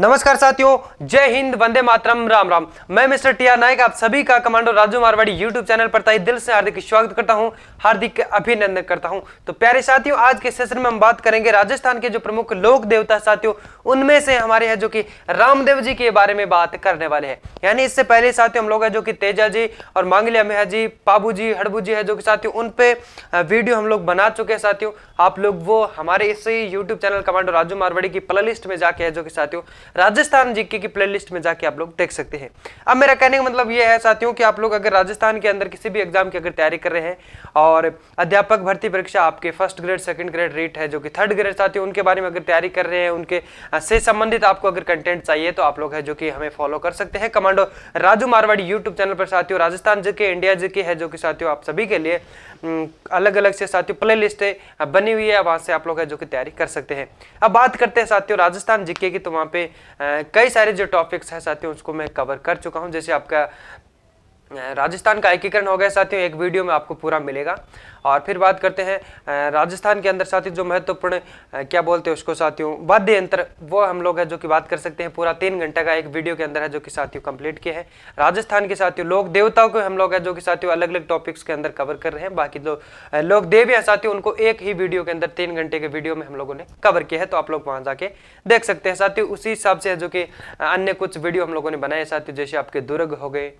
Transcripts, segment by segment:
नमस्कार साथियों जय हिंद वंदे मातरम राम राम मैं मिस्टर टी आर नायक आप सभी का commando Raju Marwari YouTube channel पर ताई दिल से हार्दिक स्वागत करता हूं हार्दिक अभिनंदन करता हूं तो प्यारे साथियों आज के सेशन में हम बात करेंगे राजस्थान के जो प्रमुख लोक देवता साथियों उनमें से हमारे हैं जो कि रामदेव जी के बारे में बात करने वाले हैं यानी इससे पहले साथियों हम लोग हैं जो कि तेजा जी और मांगलिया मेहा जी पाबू जी हड़बू जी है जो कि साथियों उन वीडियो हम लोग बना चुके हैं साथियों आप लोग वो हमारे इस YouTube channel commando Raju Marwari की प्ले लिस्ट में जाके है जो कि साथियों राजस्थान जीके की प्लेलिस्ट में जाके आप लोग देख सकते हैं अब मेरा कहने का मतलब ये है साथियों कि आप लोग अगर राजस्थान के अंदर किसी भी एग्जाम की अगर तैयारी कर रहे हैं और अध्यापक भर्ती परीक्षा आपके first grade second grade rate है जो कि थर्ड ग्रेड साथियों उनके बारे में अगर तैयारी कर रहे हैं उनके से संबंधित आपको अगर कंटेंट चाहिए तो आप लोग है जो कि हमें फॉलो कर सकते हैं commando Raju Marwari YouTube channel पर साथियों राजस्थान जीके इंडिया जीके है जो कि साथियों आप सभी के लिए अलग अलग से साथियों प्ले लिस्ट बनी हुई है वहां से आप लोग है जो कि तैयारी कर सकते हैं अब बात करते हैं साथियों राजस्थान जीके की तो वहां पे कई सारे जो टॉपिक्स हैं साथियों उसको मैं कवर कर चुका हूँ जैसे आपका राजस्थान का एकीकरण हो गया साथियों एक वीडियो में आपको पूरा मिलेगा और फिर बात करते हैं राजस्थान के अंदर साथियों जो महत्वपूर्ण क्या बोलते हैं उसको साथियों वाद्य यंत्र वो हम लोग है जो कि बात कर सकते हैं पूरा तीन घंटे का एक वीडियो के अंदर है जो कि साथियों कंप्लीट किए हैं राजस्थान के साथियों लोक देवताओं को हम लोग है जो कि साथियों अलग अलग टॉपिक्स के अंदर कवर कर रहे हैं बाकी जो लोक देव या साथियों उनको एक ही वीडियो के अंदर तीन घंटे के वीडियो में हम लोगों ने कवर किया है तो आप लोग वहाँ जाके देख सकते हैं साथियों उसी हिसाब से जो कि अन्य कुछ वीडियो हम लोगों ने बनाए साथियों जैसे आपके दुर्ग हो गए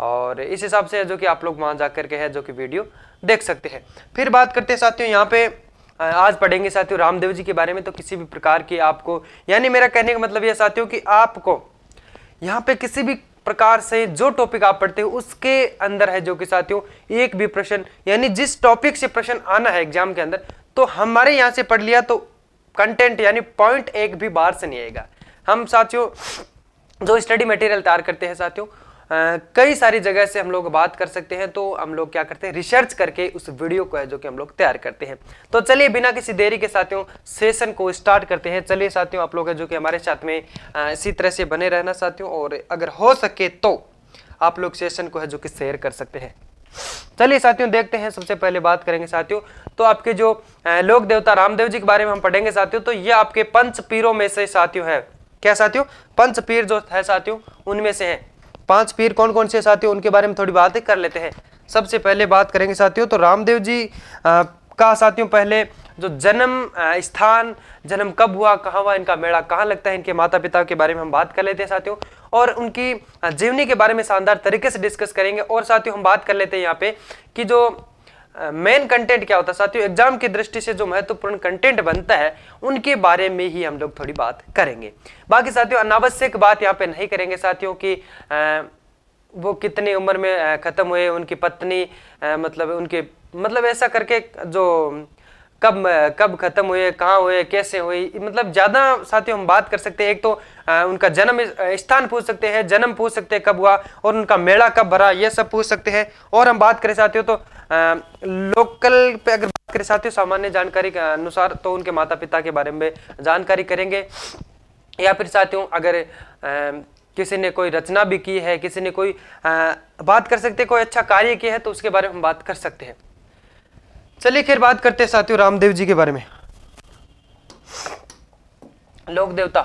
और इस हिसाब से जो कि आप लोग वहाँ जा करके है जो कि वीडियो देख सकते हैं फिर बात करते हैं साथियों यहाँ पे आज पढ़ेंगे साथियों रामदेव जी के बारे में तो किसी भी प्रकार की आपको यानी मेरा कहने का मतलब यह साथियों कि आपको यहाँ पे किसी भी प्रकार से जो टॉपिक आप पढ़ते हो उसके अंदर है जो कि साथियों एक भी प्रश्न यानी जिस टॉपिक से प्रश्न आना है एग्जाम के अंदर तो हमारे यहाँ से पढ़ लिया तो कंटेंट यानी पॉइंट एक भी बाहर से नहीं आएगा हम साथियों जो स्टडी मटेरियल तैयार करते हैं साथियों कई सारी जगह से हम लोग बात कर सकते हैं तो हम लोग क्या करते हैं रिसर्च करके उस वीडियो को है जो कि हम लोग तैयार करते हैं तो चलिए बिना किसी देरी के साथियों सेशन को स्टार्ट करते हैं चलिए साथियों आप लोग है जो कि हमारे साथ में इसी तरह से बने रहना साथियों और अगर हो सके तो आप लोग सेशन को है जो कि शेयर कर सकते हैं चलिए साथियों देखते हैं सबसे पहले बात करेंगे साथियों तो आपके जो लोक देवता रामदेव जी के बारे में हम पढ़ेंगे साथियों तो ये आपके पंच पीरों में से साथियों हैं क्या साथियों पंच पीर जो है साथियों उनमें से हैं पांच पीर कौन कौन से साथियों उनके बारे में थोड़ी बातें कर लेते हैं सबसे पहले बात करेंगे साथियों तो रामदेव जी का साथियों पहले जो जन्म स्थान जन्म कब हुआ कहाँ हुआ इनका मेला कहाँ लगता है इनके माता पिता के बारे में हम बात कर लेते हैं साथियों और उनकी जीवनी के बारे में शानदार तरीके से डिस्कस करेंगे और साथियों हम बात कर लेते हैं यहाँ पे कि जो मेन कंटेंट क्या होता है साथियों एग्जाम की दृष्टि से जो महत्वपूर्ण कंटेंट बनता है उनके बारे में ही हम लोग थोड़ी बात करेंगे बाकी साथियों अनावश्यक बात यहाँ पे नहीं करेंगे साथियों की वो कितनी उम्र में ख़त्म हुए उनकी पत्नी मतलब उनके मतलब ऐसा करके जो कब कब खत्म हुए कहाँ हुए कैसे हुई मतलब ज़्यादा साथियों हम बात कर सकते हैं एक तो आ, उनका जन्म स्थान पूछ सकते हैं जन्म पूछ सकते हैं कब हुआ और उनका मेला कब भरा ये सब पूछ सकते हैं और हम बात करें साथियों तो आ, लोकल पे अगर बात करें साथियों सामान्य जानकारी के अनुसार तो उनके माता पिता के बारे में जानकारी करेंगे या फिर साथियों अगर आ, किसी ने कोई रचना भी की है किसी ने कोई आ, बात कर सकते कोई अच्छा कार्य किया है तो उसके बारे में हम बात कर सकते हैं चलिए खैर बात करते हैं साथियों रामदेव जी के बारे में लोक देवता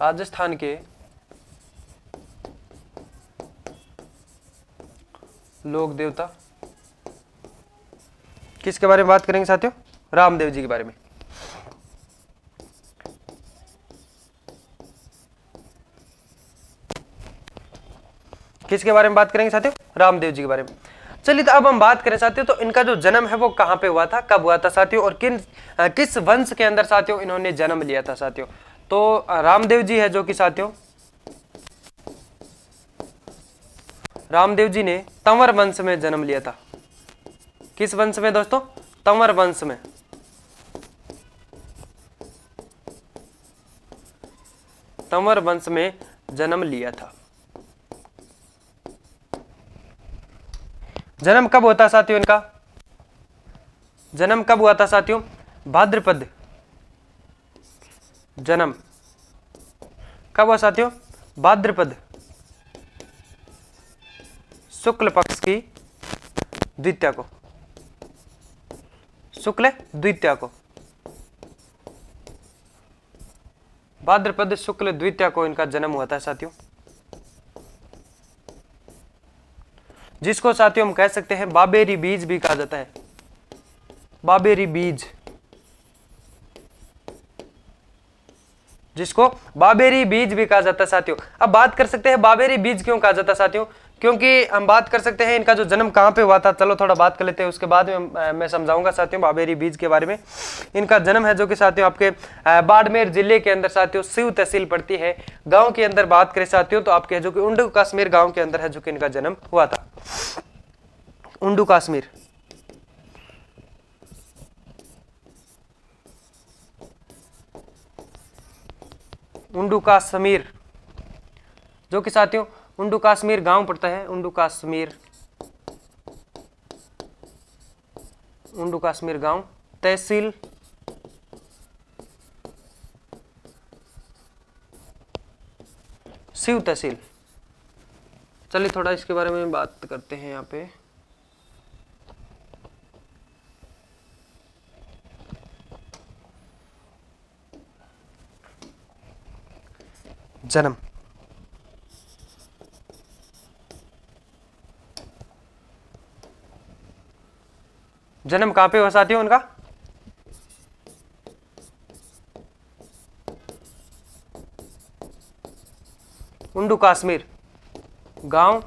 राजस्थान के लोक देवता किसके बारे में बात करेंगे साथियों रामदेव जी के बारे में किसके बारे में बात करेंगे साथियों रामदेव जी के बारे में चलिए तो अब हम बात करें साथियों तो इनका जो जन्म है वो कहाँ पे हुआ था कब हुआ था साथियों और किन किस वंश के अंदर साथियों इन्होंने जन्म लिया था साथियों तो रामदेव जी है जो कि साथियों रामदेव जी ने तंवर वंश में जन्म लिया था किस वंश में दोस्तों तंवर वंश में तंवर वंश में जन्म लिया था जन्म कब होता साथियों इनका जन्म कब हुआ था साथियों भाद्रपद जन्म कब हुआ साथियों भाद्रपद शुक्ल पक्ष की द्वितीय को शुक्ल द्वितीय को भाद्रपद शुक्ल द्वितीय को इनका जन्म हुआ था साथियों जिसको साथियों हम कह सकते हैं बाबेरी बीज भी कहा जाता है बाबेरी बीज जिसको बाबेरी बीज भी कहा जाता है साथियों अब बात कर सकते हैं बाबेरी बीज क्यों कहा जाता है साथियों क्योंकि हम बात कर सकते हैं इनका जो जन्म कहाँ पे हुआ था चलो थोड़ा बात कर लेते हैं उसके बाद में मैं समझाऊंगा साथियों बाबेरी बीज के बारे में इनका जन्म है जो कि साथियों आपके बाड़मेर जिले के अंदर साथियों सीव तहसील पड़ती है गाँव के अंदर बात करें साथियों तो आपके जो कि उंडू काश्मीर गाँव के अंदर है जो कि इनका जन्म हुआ था उंडू काश्मीर उंडू काश्मीर जो कि साथियों उंडू काश्मीर गांव पड़ता है उंडू काश्मीर उंडू काश्मीर गांव तहसील शिव तहसील चलिए थोड़ा इसके बारे में बात करते हैं यहाँ पे जन्म जन्म कहाँ पे हुआ साथियों उनका उंडू काश्मीर गांव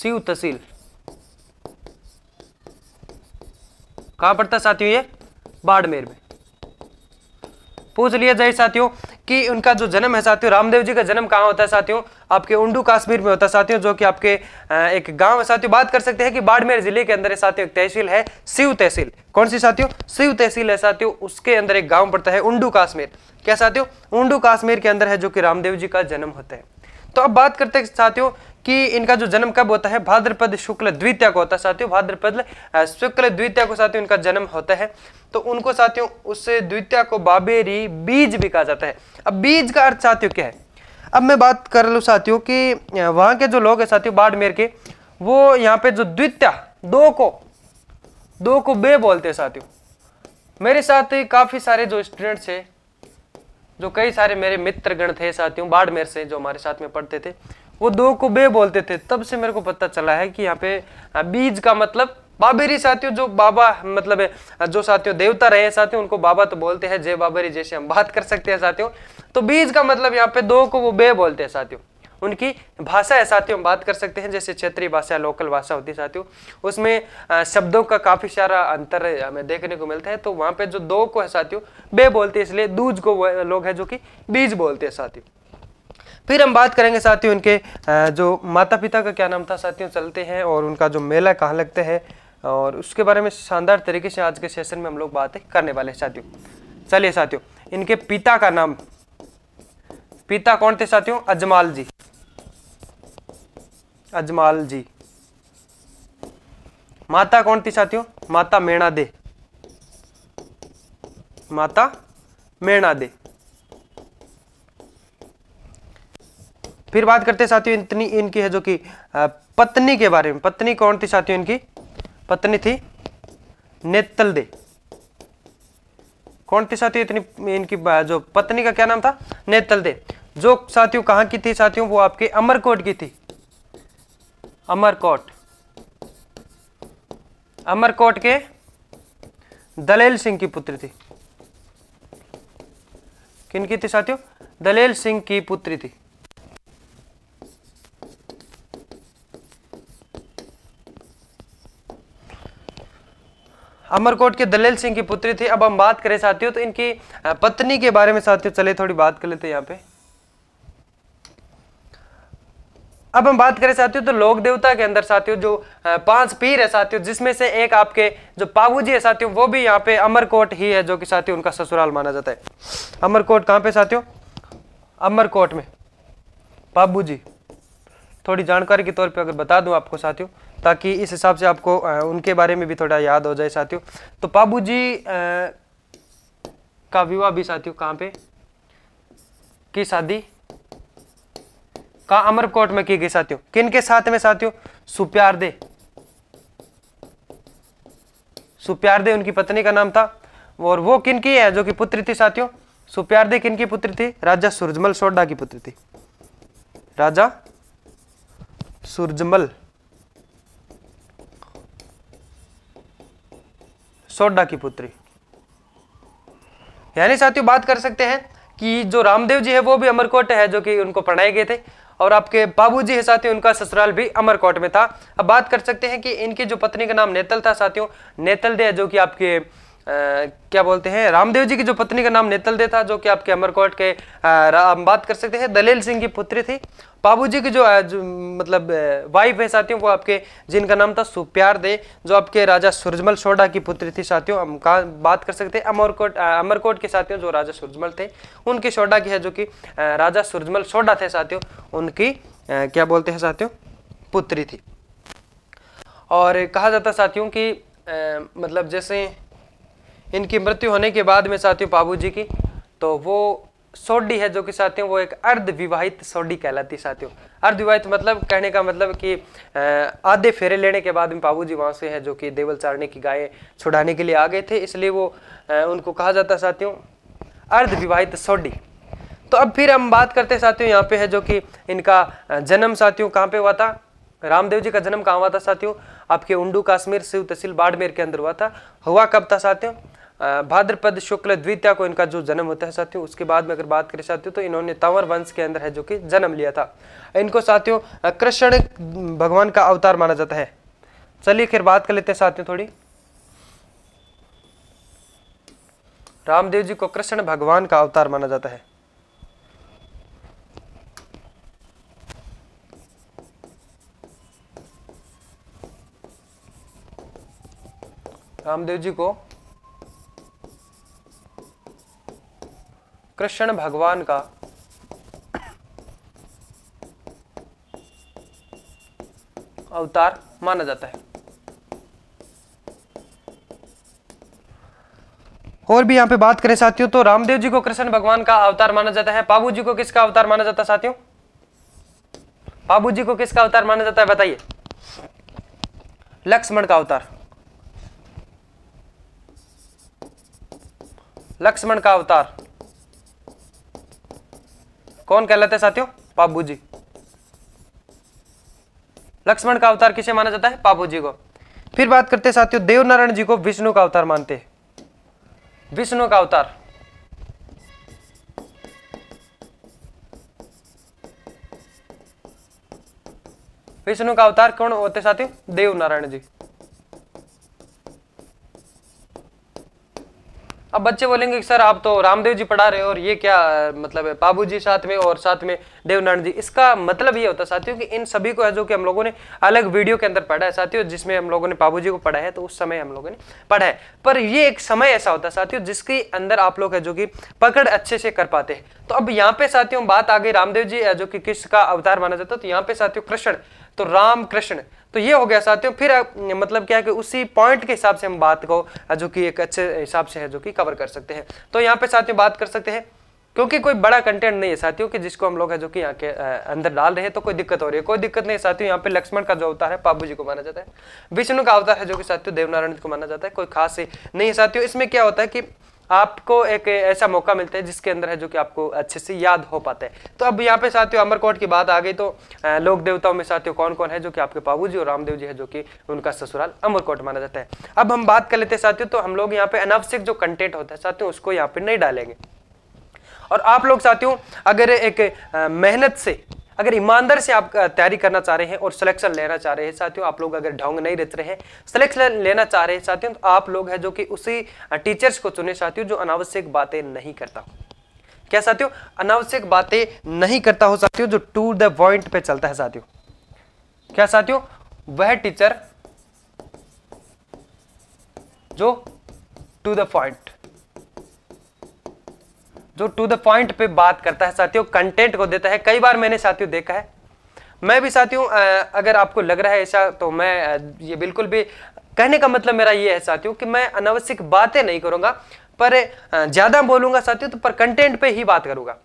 सीव तहसील कहाँ पड़ता साथियों ये बाड़मेर में पूछ लिया जाए साथियों कि उनका जो जन्म है साथियों रामदेव जी का जन्म कहाँ होता है साथियों आपके उंडू कश्मीर में होता है साथियों जो कि आपके एक गांव है साथियों बात कर सकते हैं कि बाड़मेर जिले के अंदर साथियों एक तहसील है शिव तहसील कौन सी साथियों शिव तहसील है साथियों उसके अंदर एक गाँव पड़ता है उंडू कश्मीर क्या साथियों उंडू कश्मीर के अंदर है जो कि रामदेव जी का जन्म होता है तो अब बात करते हैं साथियों कि इनका जो जन्म कब होता है भाद्रपद शुक्ल द्वितीय को होता है साथियों भाद्रपद शुक्ल द्वितीय को साथियों इनका जन्म होता है तो उनको साथियों उस द्वितीय को बाबेरी बीज भी कहा जाता है अब बीज का अर्थ साथियों क्या है अब मैं बात कर लूँ साथियों कि वहाँ के जो लोग हैं साथियों बाड़मेर के वो यहाँ पे जो द्वितीय दो को दो को बे बोलते हैं साथियों मेरे साथ काफ़ी सारे जो स्टूडेंट्स हैं जो कई सारे मेरे मित्रगण थे साथियों बाड़मेर से जो हमारे साथ में पढ़ते थे वो दो को बे बोलते थे तब से मेरे को पता चला है कि यहाँ पे बीज का मतलब बाबेरी साथियों जो बाबा मतलब है जो साथियों देवता रहे हैं साथियों उनको बाबा तो बोलते हैं जय बाबेरी जैसे हम बात कर सकते हैं साथियों तो बीज का मतलब यहाँ पे दो को वो बे बोलते हैं साथियों उनकी भाषा है साथियों हम बात कर सकते हैं जैसे क्षेत्रीय भाषा लोकल भाषा होती है साथियों उसमें शब्दों का काफ़ी सारा अंतर हमें देखने को मिलता है तो वहां पे जो दो को है साथियों बे बोलते हैं इसलिए दूज को लोग है जो कि बीज बोलते हैं साथियों फिर हम बात करेंगे साथियों उनके जो माता पिता का क्या नाम था साथियों चलते हैं और उनका जो मेला कहाँ लगते हैं और उसके बारे में शानदार तरीके से आज के सेशन में हम लोग बातें करने वाले हैं साथियों चलिए साथियों इनके पिता का नाम पिता कौन थे साथियों अजमाल जी अजमाल जी माता कौन थी साथियों माता मेणा दे माता मेणा दे फिर बात करते साथियों इतनी इनकी है जो कि पत्नी के बारे में पत्नी कौन थी साथियों इनकी पत्नी थी नेतल दे कौन थी साथियों इतनी इनकी जो पत्नी का क्या नाम था नेतल दे जो साथियों कहाँ की थी साथियों वो आपके अमरकोट की थी अमरकोट अमरकोट के दलेल सिंह की पुत्री थी किन की थी साथियों दलेल सिंह की पुत्री थी अमरकोट के दलेल सिंह की पुत्री थी अब हम बात करें साथियों तो इनकी पत्नी के बारे में साथियों चले थोड़ी बात कर लेते हैं यहाँ पे अब हम बात करें साथियों तो लोक देवता के अंदर साथियों जो पांच पीर है साथियों जिसमें से एक आपके जो जी है साथियों वो भी यहाँ पे अमरकोट ही है जो कि साथियों उनका ससुराल माना जाता है अमरकोट कहाँ पे साथियों अमरकोट में जी थोड़ी जानकारी के तौर पे अगर बता दूं आपको साथियों ताकि इस हिसाब से आपको उनके बारे में भी थोड़ा याद हो जाए साथियों तो जी का विवाह भी साथियों कहाँ पे की शादी कहा अमरकोट में की गई साथियों किन के साथ में साथियों सुप्यार दे उनकी पत्नी का नाम था और वो किन की है जो कि पुत्री थी साथियों दे किन की पुत्री थी राजा सूरजमल सोडा की पुत्री थी राजा सूरजमल सोडा की पुत्री यानी साथियों बात कर सकते हैं कि जो रामदेव जी है वो भी अमरकोट है जो कि उनको पढ़ाए गए थे और आपके बाबूजी है साथियों उनका ससुराल भी अमरकोट में था अब बात कर सकते हैं कि इनकी जो पत्नी का नाम नेतल था साथियों नेतल दे जो कि आपके क्या बोलते हैं रामदेव जी की जो पत्नी का नाम नेतल दे था जो कि आपके अमरकोट के हम बात कर सकते हैं दलेल सिंह की पुत्री थी बाबू जी की जो, जो मतलब वाइफ है साथियों वो आपके जिनका नाम था सुप्यार दे जो आपके राजा सूरजमल सोडा की पुत्री थी साथियों हम कहा बात कर सकते हैं अमरकोट अमरकोट के साथियों जो राजा सूरजमल थे उनकी सोडा की है जो कि राजा सूरजमल सोडा थे साथियों उनकी क्या बोलते हैं साथियों पुत्री थी और कहा जाता साथियों की मतलब जैसे इनकी मृत्यु होने के बाद में साथियों बाबू जी की तो वो सोडी है जो कि साथियों वो एक अर्धविवाहित सोडी कहलाती साथियों अर्धविवाहित मतलब कहने का मतलब कि आधे फेरे लेने के बाद में बाबू जी वहाँ से है जो कि देवल चारने की गायें छुड़ाने के लिए आ गए थे इसलिए वो उनको कहा जाता साथियों अर्धविवाहित सोडी तो अब फिर हम बात करते साथियों यहाँ पे है जो कि इनका जन्म साथियों कहाँ पे हुआ था रामदेव जी का जन्म कहाँ हुआ था साथियों आपके उंडू काश्मीर शिव तहसील बाड़मेर के अंदर हुआ था हुआ कब था साथियों भाद्रपद शुक्ल द्वितीया को इनका जो जन्म होता है साथियों उसके बाद में अगर बात करें साथियों तो इन्होंने तंवर वंश के अंदर है जो कि जन्म लिया था इनको साथियों कृष्ण भगवान का अवतार माना जाता है चलिए फिर बात कर लेते हैं साथियों थोड़ी रामदेव जी को कृष्ण भगवान का अवतार माना जाता है रामदेव जी को कृष्ण भगवान का अवतार माना जाता है और भी यहां पे बात करें साथियों तो रामदेव जी को कृष्ण भगवान का अवतार माना जाता है बाबू जी को किसका अवतार माना जाता है साथियों बाबू जी को किसका अवतार माना जाता है बताइए लक्ष्मण का अवतार लक्ष्मण का अवतार कौन कहलाते हैं साथियों पापू जी लक्ष्मण का अवतार किसे माना जाता है पापू जी को फिर बात करते हैं साथियों देवनारायण जी को विष्णु का अवतार मानते हैं विष्णु का अवतार विष्णु का अवतार कौन होते साथियों देवनारायण जी अब बच्चे बोलेंगे कि सर आप तो रामदेव जी पढ़ा रहे हो और ये क्या मतलब है बाबू जी साथ में और साथ में देवनारायण जी इसका मतलब ये होता है साथियों कि इन सभी को है जो कि हम लोगों ने अलग वीडियो के अंदर पढ़ा है साथियों जिसमें हम लोगों ने बाबू जी को पढ़ा है तो उस समय हम लोगों ने पढ़ा है पर ये एक समय ऐसा होता है साथियों जिसके अंदर आप लोग है जो कि पकड़ अच्छे से कर पाते हैं तो अब यहाँ पे साथियों बात आ गई रामदेव जी जो कि किस का अवतार माना जाता है तो यहाँ पे साथियों कृष्ण तो राम कृष्ण तो ये हो गया साथियों फिर मतलब क्या है कि उसी पॉइंट के हिसाब से हम बात को जो कि एक अच्छे हिसाब से है जो कि कवर कर सकते हैं तो यहाँ पे साथियों बात कर सकते हैं क्योंकि कोई बड़ा कंटेंट नहीं है साथियों कि जिसको हम लोग है जो कि यहाँ के अंदर डाल रहे हैं तो कोई दिक्कत हो रही है कोई दिक्कत नहीं साथियों यहाँ पे लक्ष्मण का जो अवतार है बाबू जी को माना जाता है विष्णु का अवतार है जो कि साथियों देवनारायण को माना जाता है कोई खास नहीं है साथियों इसमें क्या होता है कि आपको एक ऐसा मौका मिलता है जिसके अंदर है जो कि आपको अच्छे से याद हो पाता है तो अब यहाँ पे साथियों अमरकोट की बात आ गई तो लोक देवताओं में साथियों कौन कौन है जो कि आपके बाबू जी और रामदेव जी है जो कि उनका ससुराल अमरकोट माना जाता है अब हम बात कर लेते हैं साथियों तो हम लोग यहाँ पे अनावश्यक जो कंटेंट होता है साथियों उसको यहाँ पे नहीं डालेंगे और आप लोग साथियों अगर एक मेहनत से अगर ईमानदार से आप तैयारी करना चाह रहे हैं और सिलेक्शन लेना चाह रहे हैं साथियों आप लोग अगर ढोंग नहीं रहते हैं सिलेक्शन लेना चाह रहे हैं साथियों तो आप लोग हैं जो कि उसी टीचर्स को चुने साथियों जो अनावश्यक बातें नहीं करता क्या साथियों अनावश्यक बातें नहीं करता हो साथियों जो टू द पॉइंट पे चलता है साथियों क्या साथियों वह टीचर जो टू द पॉइंट जो टू द पॉइंट पे बात करता है साथियों कंटेंट को देता है कई बार मैंने साथियों देखा है मैं भी साथियों अगर आपको लग रहा है ऐसा तो मैं ये बिल्कुल भी कहने का मतलब मेरा ये है साथियों कि मैं अनावश्यक बातें नहीं करूंगा पर ज़्यादा बोलूँगा साथियों तो पर कंटेंट पे ही बात करूँगा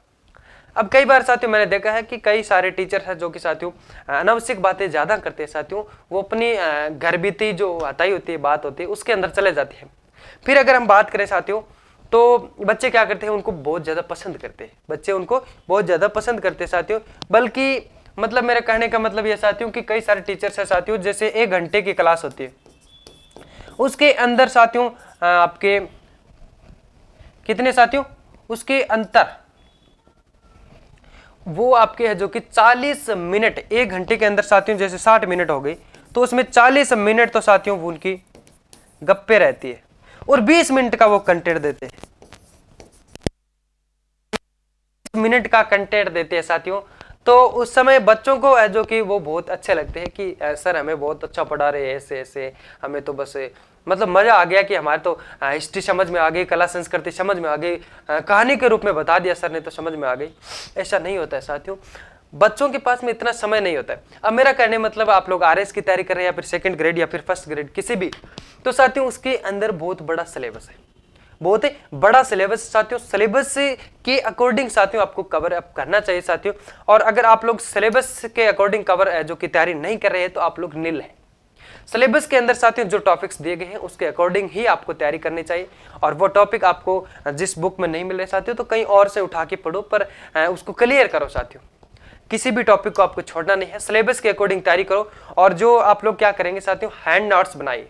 अब कई बार साथियों मैंने देखा है कि कई सारे टीचर हैं जो कि साथियों अनावश्यक बातें ज़्यादा करते हैं साथियों वो अपनी गर्भिती जो आताई होती है बात होती है उसके अंदर चले जाती है फिर अगर हम बात करें साथियों तो बच्चे क्या करते हैं उनको बहुत ज़्यादा पसंद करते हैं बच्चे उनको बहुत ज़्यादा पसंद करते हैं साथियों बल्कि मतलब मेरे कहने का मतलब ये साथियों कि कई सारे टीचर्स हैं साथियों जैसे एक घंटे की क्लास होती है उसके अंदर साथियों आपके कितने साथियों उसके अंतर वो आपके है जो कि 40 मिनट एक घंटे के अंदर साथियों जैसे 60 मिनट हो गई तो उसमें 40 मिनट तो साथियों उनकी गप्पे रहती है और 20 मिनट का वो कंटेंट देते हैं मिनट का कंटेंट देते हैं साथियों तो उस समय बच्चों को जो कि वो बहुत अच्छे लगते हैं कि सर हमें बहुत अच्छा पढ़ा रहे ऐसे ऐसे हमें तो बस मतलब मज़ा आ गया कि हमारे तो हिस्ट्री समझ में आ गई कला संस्कृति समझ में आ गई कहानी के रूप में बता दिया सर ने तो समझ में आ गई ऐसा नहीं होता है साथियों बच्चों के पास में इतना समय नहीं होता है अब मेरा कहने मतलब आप लोग आर की तैयारी कर रहे हैं या फिर सेकेंड ग्रेड या फिर फर्स्ट ग्रेड किसी भी तो साथियों उसके अंदर बहुत बड़ा सिलेबस है बहुत ही बड़ा सिलेबस साथियों सिलेबस के अकॉर्डिंग साथियों आपको कवर अप करना चाहिए साथियों और अगर आप लोग सिलेबस के अकॉर्डिंग कवर जो कि तैयारी नहीं कर रहे हैं तो आप लोग नील हैं सिलेबस के अंदर साथियों जो टॉपिक्स दिए गए हैं उसके अकॉर्डिंग ही आपको तैयारी करनी चाहिए और वो टॉपिक आपको जिस बुक में नहीं मिल रहे साथियों तो कहीं और से उठा के पढ़ो पर उसको क्लियर करो साथियों किसी भी टॉपिक को आपको छोड़ना नहीं है सिलेबस के अकॉर्डिंग तैयारी करो और जो आप लोग क्या करेंगे साथियों हैंड नोट्स बनाइए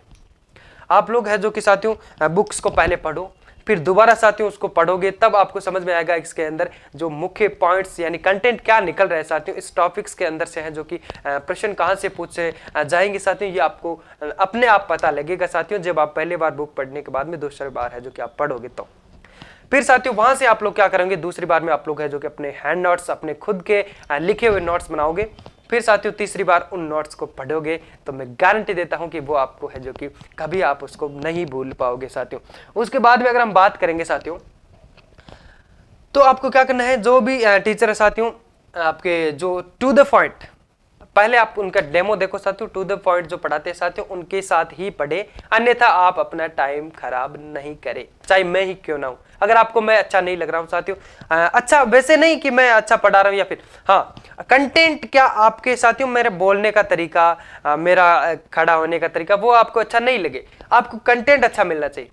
आप लोग है जो कि साथियों बुक्स को पहले पढ़ो फिर दोबारा साथियों उसको पढ़ोगे तब आपको समझ में आएगा इसके अंदर जो मुख्य पॉइंट्स यानी कंटेंट क्या निकल रहे हैं साथियों इस टॉपिक्स के अंदर से हैं जो कि प्रश्न कहाँ से पूछे जाएंगे साथियों ये आपको अपने आप पता लगेगा साथियों जब आप पहले बार बुक पढ़ने के बाद में दूसरे बार है जो कि आप पढ़ोगे तो फिर साथियों वहां से आप लोग क्या करेंगे दूसरी बार में आप लोग है जो कि अपने हैंड नोट्स अपने खुद के लिखे हुए नोट्स बनाओगे फिर साथियों तीसरी बार उन नोट्स को पढ़ोगे तो मैं गारंटी देता हूं कि वो आपको है जो कि कभी आप उसको नहीं भूल पाओगे साथियों उसके बाद में अगर हम बात करेंगे साथियों तो आपको क्या करना है जो भी टीचर है साथियों आपके जो टू द पॉइंट पहले आप उनका डेमो देखो साथियों टू द पॉइंट जो पढ़ाते हैं साथियों उनके साथ ही पढ़े अन्यथा आप अपना टाइम खराब नहीं करें चाहे मैं ही क्यों ना हूं अगर आपको मैं अच्छा नहीं लग रहा हूँ साथियों अच्छा वैसे नहीं कि मैं अच्छा पढ़ा रहा हूँ या फिर हाँ कंटेंट क्या आपके साथियों मेरे बोलने का तरीका आ, मेरा खड़ा होने का तरीका वो आपको अच्छा नहीं लगे आपको कंटेंट अच्छा मिलना चाहिए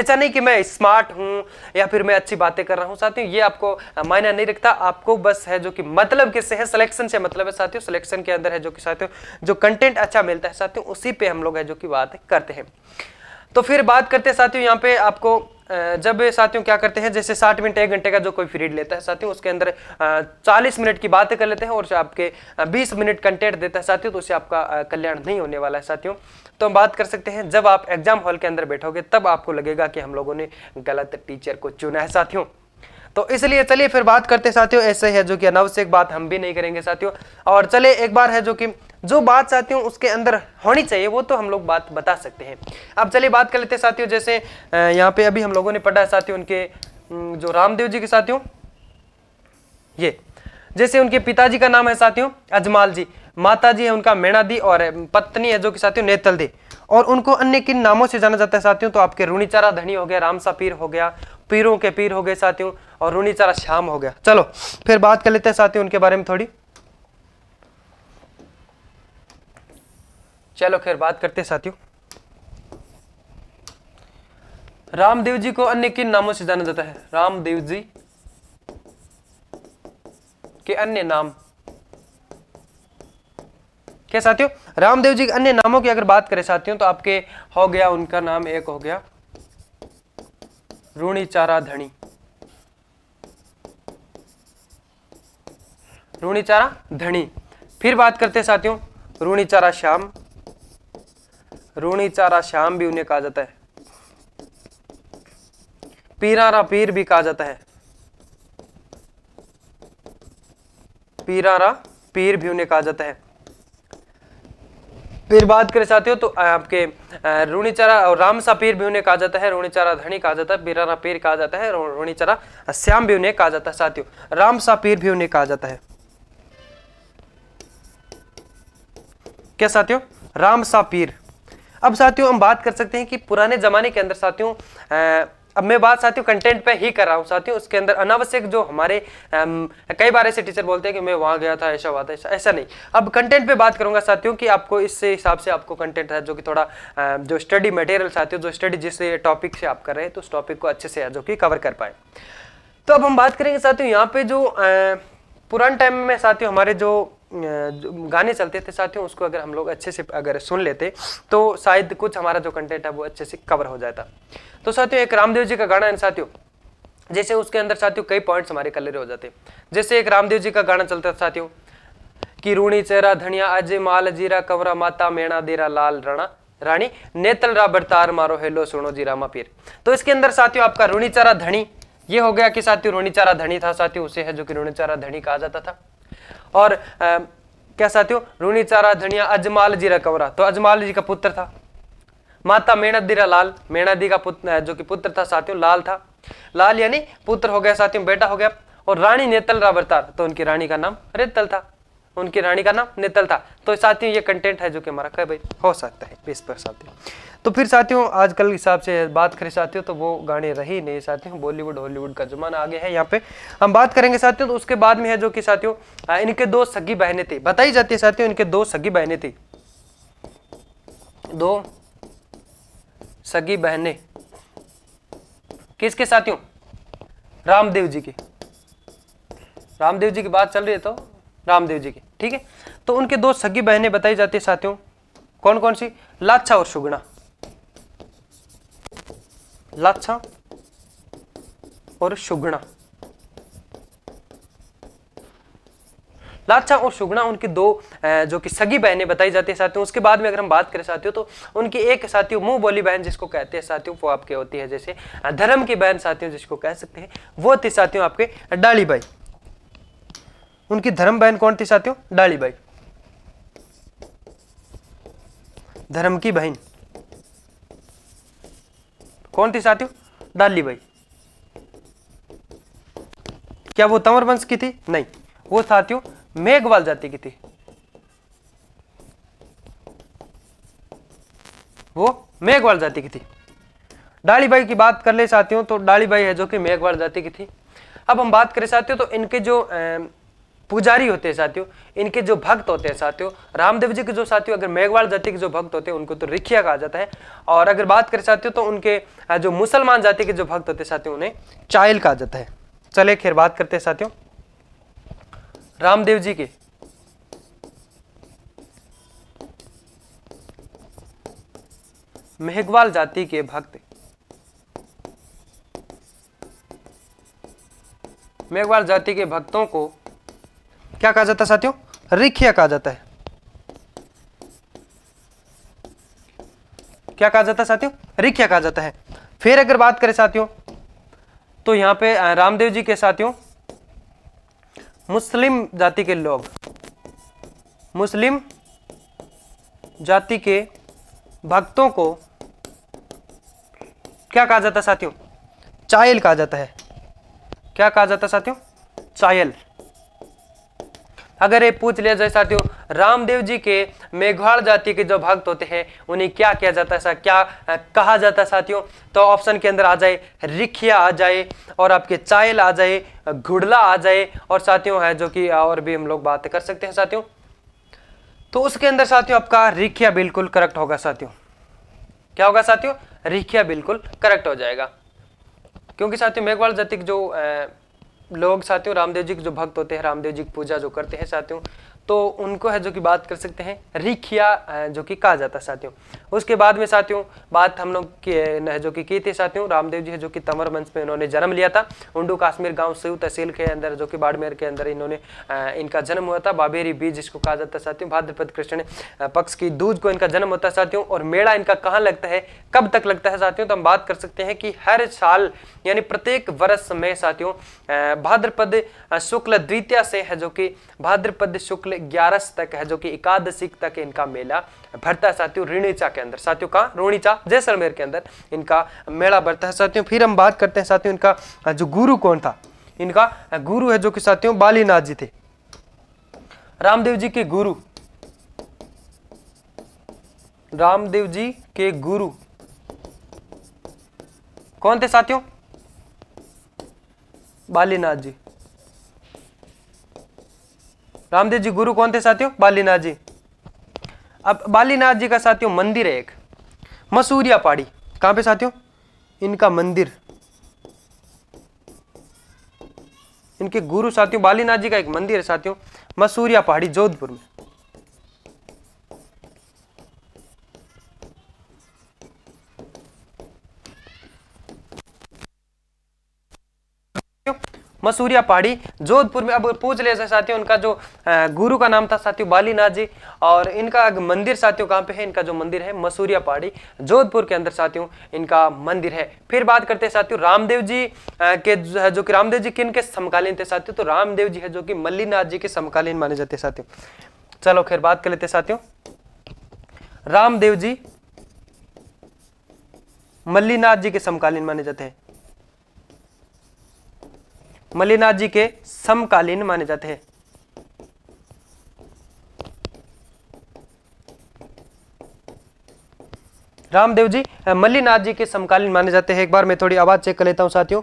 ऐसा नहीं कि मैं स्मार्ट हूँ या फिर मैं अच्छी बातें कर रहा हूँ साथियों ये आपको मायना नहीं रखता आपको बस है जो कि मतलब किससे है सिलेक्शन से मतलब है साथियों सिलेक्शन के अंदर है जो कि साथियों जो कंटेंट अच्छा मिलता है साथियों उसी पे हम लोग है जो कि बात करते हैं तो फिर बात करते हैं साथियों यहाँ पे आपको जब साथियों क्या करते हैं जैसे साठ मिनट एक घंटे का जो कोई पीरियड लेता है साथियों उसके अंदर चालीस मिनट की बातें कर लेते हैं और आपके बीस मिनट कंटेंट देता है साथियों तो उससे आपका कल्याण नहीं होने वाला है साथियों तो हम बात कर सकते हैं जब आप एग्जाम हॉल के अंदर बैठोगे तब आपको लगेगा कि हम लोगों ने गलत टीचर को चुना है साथियों तो इसलिए चलिए फिर बात करते साथियों ऐसे है जो कि अनावश्यक बात हम भी नहीं करेंगे साथियों और चले एक बार है जो कि जो बात साथियों उसके अंदर होनी चाहिए वो तो हम लोग बात बता सकते हैं अब चलिए बात कर लेते हैं साथियों जैसे यहाँ पे अभी हम लोगों ने पढ़ा है साथियों उनके जो रामदेव जी के साथियों ये जैसे उनके पिताजी का नाम है साथियों अजमाल जी माता जी है उनका मेणादी और पत्नी है जो कि साथियों नेतल दी और उनको अन्य किन नामों से जाना जाता है साथियों तो आपके रूणीचारा धनी हो गया रामसा पीर हो गया पीरों के पीर हो गए साथियों और रूनी चारा श्याम हो गया चलो फिर बात कर लेते हैं साथियों उनके बारे में थोड़ी चलो खैर बात करते हैं साथियों रामदेव जी को अन्य किन नामों से जाना जाता है रामदेव जी के अन्य नाम क्या साथियों रामदेव जी के अन्य नामों की अगर बात करें साथियों तो आपके हो गया उनका नाम एक हो गया चारा धनी चारा धनी फिर बात करते साथियों रूणी चारा श्याम चारा श्याम भी उन्हें कहा जाता है पीरारा पीर भी कहा जाता है पीरारा पीर भी उन्हें कहा जाता है फिर बात करें साथियों तो आपके रोणीचारा और रामसा पीर भी उन्हें कहा जाता है रोणीचारा धनी कहा जाता है बिराना पीर कहा जाता है रोणीचारा श्याम भी उन्हें कहा जाता है साथियों रामसा पीर भी उन्हें कहा जाता है क्या साथियों रामसा पीर अब साथियों हम बात कर सकते हैं कि पुराने जमाने के अंदर साथियों अब मैं बात साथियों कंटेंट पे ही कर रहा हूँ साथियों उसके अंदर अनावश्यक जो हमारे कई बार ऐसे टीचर बोलते हैं कि मैं वहाँ गया था ऐसा हुआ था ऐसा ऐसा नहीं अब कंटेंट पे बात करूँगा साथियों कि आपको इस हिसाब से आपको कंटेंट है जो कि थोड़ा जो स्टडी मटेरियल साथियों जो स्टडी जिस टॉपिक से आप कर रहे हैं तो उस टॉपिक को अच्छे से जो कि कवर कर पाए तो अब हम बात करेंगे साथियों यहाँ पे जो पुराने टाइम में साथियों हमारे जो गाने चलते थे साथियों उसको अगर हम लोग अच्छे से अगर सुन लेते तो शायद कुछ हमारा जो कंटेंट है वो अच्छे से कवर हो जाता तो साथियों एक रामदेव जी का गाना है साथियों जैसे उसके अंदर साथियों कई पॉइंट्स हमारे कलर हो जाते जैसे एक रामदेव जी का गाना चलता था साथियों की रूणी चेहरा धनिया अजय माल जीरा कंवरा माता मेणा देरा लाल राणा रानी नेतल राबरतार मारो हेलो सुनो जी रामा पीर तो इसके अंदर साथियों आपका रूणी चारा धनी ये हो गया कि साथियों रूणी चारा धनी था साथियों उसे है जो कि रूणी चारा धनी कहा जाता था और आ, क्या साथियों रूनी चारा धनिया अजमाल जी कवरा तो अजमाल जी का पुत्र था माता दीरा लाल दी का पुत्र जो कि पुत्र था साथियों लाल था लाल यानी पुत्र हो गया साथियों बेटा हो गया और रानी नेतल रावरतार तो उनकी रानी का नाम रेतल था उनकी रानी का नाम नेतल था तो साथियों ये कंटेंट है जो कि हमारा कह भाई हो सकता है इस पर साथियों तो फिर साथियों आजकल हिसाब से बात करें साथियों तो वो गाने रहे नहीं साथियों बॉलीवुड हॉलीवुड का जमाना आगे है यहाँ पे हम बात करेंगे साथियों तो उसके बाद में है जो कि साथियों इनके दो सगी बहने थी बताई जाती है साथियों इनके दो सगी बहने थी दो सगी बहने किसके साथियों रामदेव जी की रामदेव जी की बात चल रही है तो रामदेव जी की ठीक है तो उनके दो सगी बहने बताई जाती है साथियों कौन कौन सी लाछा और सुगुणा लाछा और शुगना लाछा और शुगना उनकी दो जो कि सगी बहनें बताई जाती है साथियों उसके बाद में अगर हम बात करें साथियों तो उनकी एक साथियों मुंह बोली बहन जिसको कहते हैं साथियों वो आपके होती है जैसे धर्म की बहन साथियों जिसको कह सकते हैं वो थी साथियों आपके डाली बाई उनकी धर्म बहन कौन थी साथियों डाली बाई धर्म की बहन कौन थी साथियों डाली भाई क्या वो तंवर वंश की थी नहीं वो साथियों मेघवाल जाति की थी वो मेघवाल जाति की थी डाली भाई की बात कर ले साथियों तो डाली भाई है जो कि मेघवाल जाति की थी अब हम बात करें साथियों तो इनके जो पुजारी होते हैं साथियों इनके जो भक्त होते हैं साथियों रामदेव जी के जो साथियों अगर मेघवाल जाति के जो भक्त होते हैं उनको तो रिखिया कहा जाता है और अगर बात करें साथियों तो उनके जो मुसलमान जाति के जो भक्त होते हैं साथियों उन्हें चायल कहा जाता है चले खैर बात करते हैं साथियों रामदेव जी के मेघवाल जाति के भक्त मेघवाल जाति के भक्तों को क्या कहा जाता है साथियों रेखीय कहा जाता है क्या कहा जाता है साथियों रेखीय कहा जाता है फिर अगर बात करें साथियों तो यहां पे रामदेव जी के साथियों मुस्लिम जाति के लोग मुस्लिम जाति के भक्तों को क्या कहा जाता है साथियों चायल कहा जाता है क्या कहा जाता है साथियों चायल अगर ये पूछ लिया जाए साथियों रामदेव जी के मेघवाड़ जाति के जो भक्त होते हैं उन्हें क्या किया जाता है क्या कहा जाता है साथियों तो ऑप्शन के अंदर आ जाए रिखिया आ जाए और आपके चायल आ जाए घुड़ला आ जाए और साथियों है जो कि और भी हम लोग बात कर सकते हैं साथियों तो उसके अंदर साथियों आपका रिखिया बिल्कुल करेक्ट होगा साथियों क्या होगा साथियों रिखिया बिल्कुल करेक्ट हो जाएगा क्योंकि साथियों मेघवाल जाति के जो लोग साथियों रामदेव जी के जो भक्त होते हैं रामदेव जी की पूजा जो करते हैं साथियों तो उनको है जो कि बात कर सकते हैं रिखिया जो कि कहा जाता है साथियों उसके बाद में साथियों बात हम लोग है जो कि की थी साथियों रामदेव जी है जो कि तमर वंश में इन्होंने जन्म लिया था उंडू काश्मीर गांव सयू तहसील के अंदर जो कि बाड़मेर के अंदर इन्होंने इनका जन्म हुआ था बाबेरी बीज जिसको कहा जाता है साथियों भाद्रपद कृष्ण पक्ष की दूज को इनका जन्म होता है साथियों और मेला इनका कहाँ लगता है कब तक लगता है साथियों तो हम बात कर सकते हैं कि हर साल यानी प्रत्येक वर्ष में साथियों भाद्रपद शुक्ल द्वितीय से है जो कि भाद्रपद शुक्ल ग्यारस तक है जो कि एकादशी तक इनका मेला भरता है साथियों रिणीचा के अंदर साथियों कहाँ रोणीचा जैसलमेर के अंदर इनका मेला भरता है साथियों फिर हम बात करते हैं साथियों इनका जो गुरु कौन था इनका गुरु है जो कि साथियों बालीनाथ जी थे रामदेव जी के गुरु रामदेव जी के गुरु कौन थे साथियों बालीनाथ जी रामदेव जी गुरु कौन थे साथियों बालीनाथ जी अब बालीनाथ जी का साथियों मंदिर है एक मसूरिया पहाड़ी कहाँ पे साथियों इनका मंदिर इनके गुरु साथियों बालीनाथ जी का एक मंदिर है साथियों मसूरिया पहाड़ी जोधपुर में मसूरिया पहाड़ी जोधपुर में अब पूछ ले साथियों उनका जो गुरु का नाम था साथियों बालीनाथ जी और इनका मंदिर साथियों कहाँ पे है इनका जो मंदिर है मसूरिया पहाड़ी जोधपुर के अंदर साथियों इनका मंदिर है फिर बात करते हैं साथियों रामदेव जी के जो कि रामदेव जी किन के समकालीन थे साथियों तो रामदेव जी है जो कि मल्लीनाथ जी के समकालीन माने जाते हैं साथियों चलो खैर बात कर लेते हैं साथियों रामदेव जी मल्लीनाथ जी के समकालीन माने जाते हैं मल्लीनाथ जी के समकालीन माने जाते हैं रामदेव जी मल्लीनाथ जी के समकालीन माने जाते हैं एक बार मैं थोड़ी आवाज चेक कर लेता हूं साथियों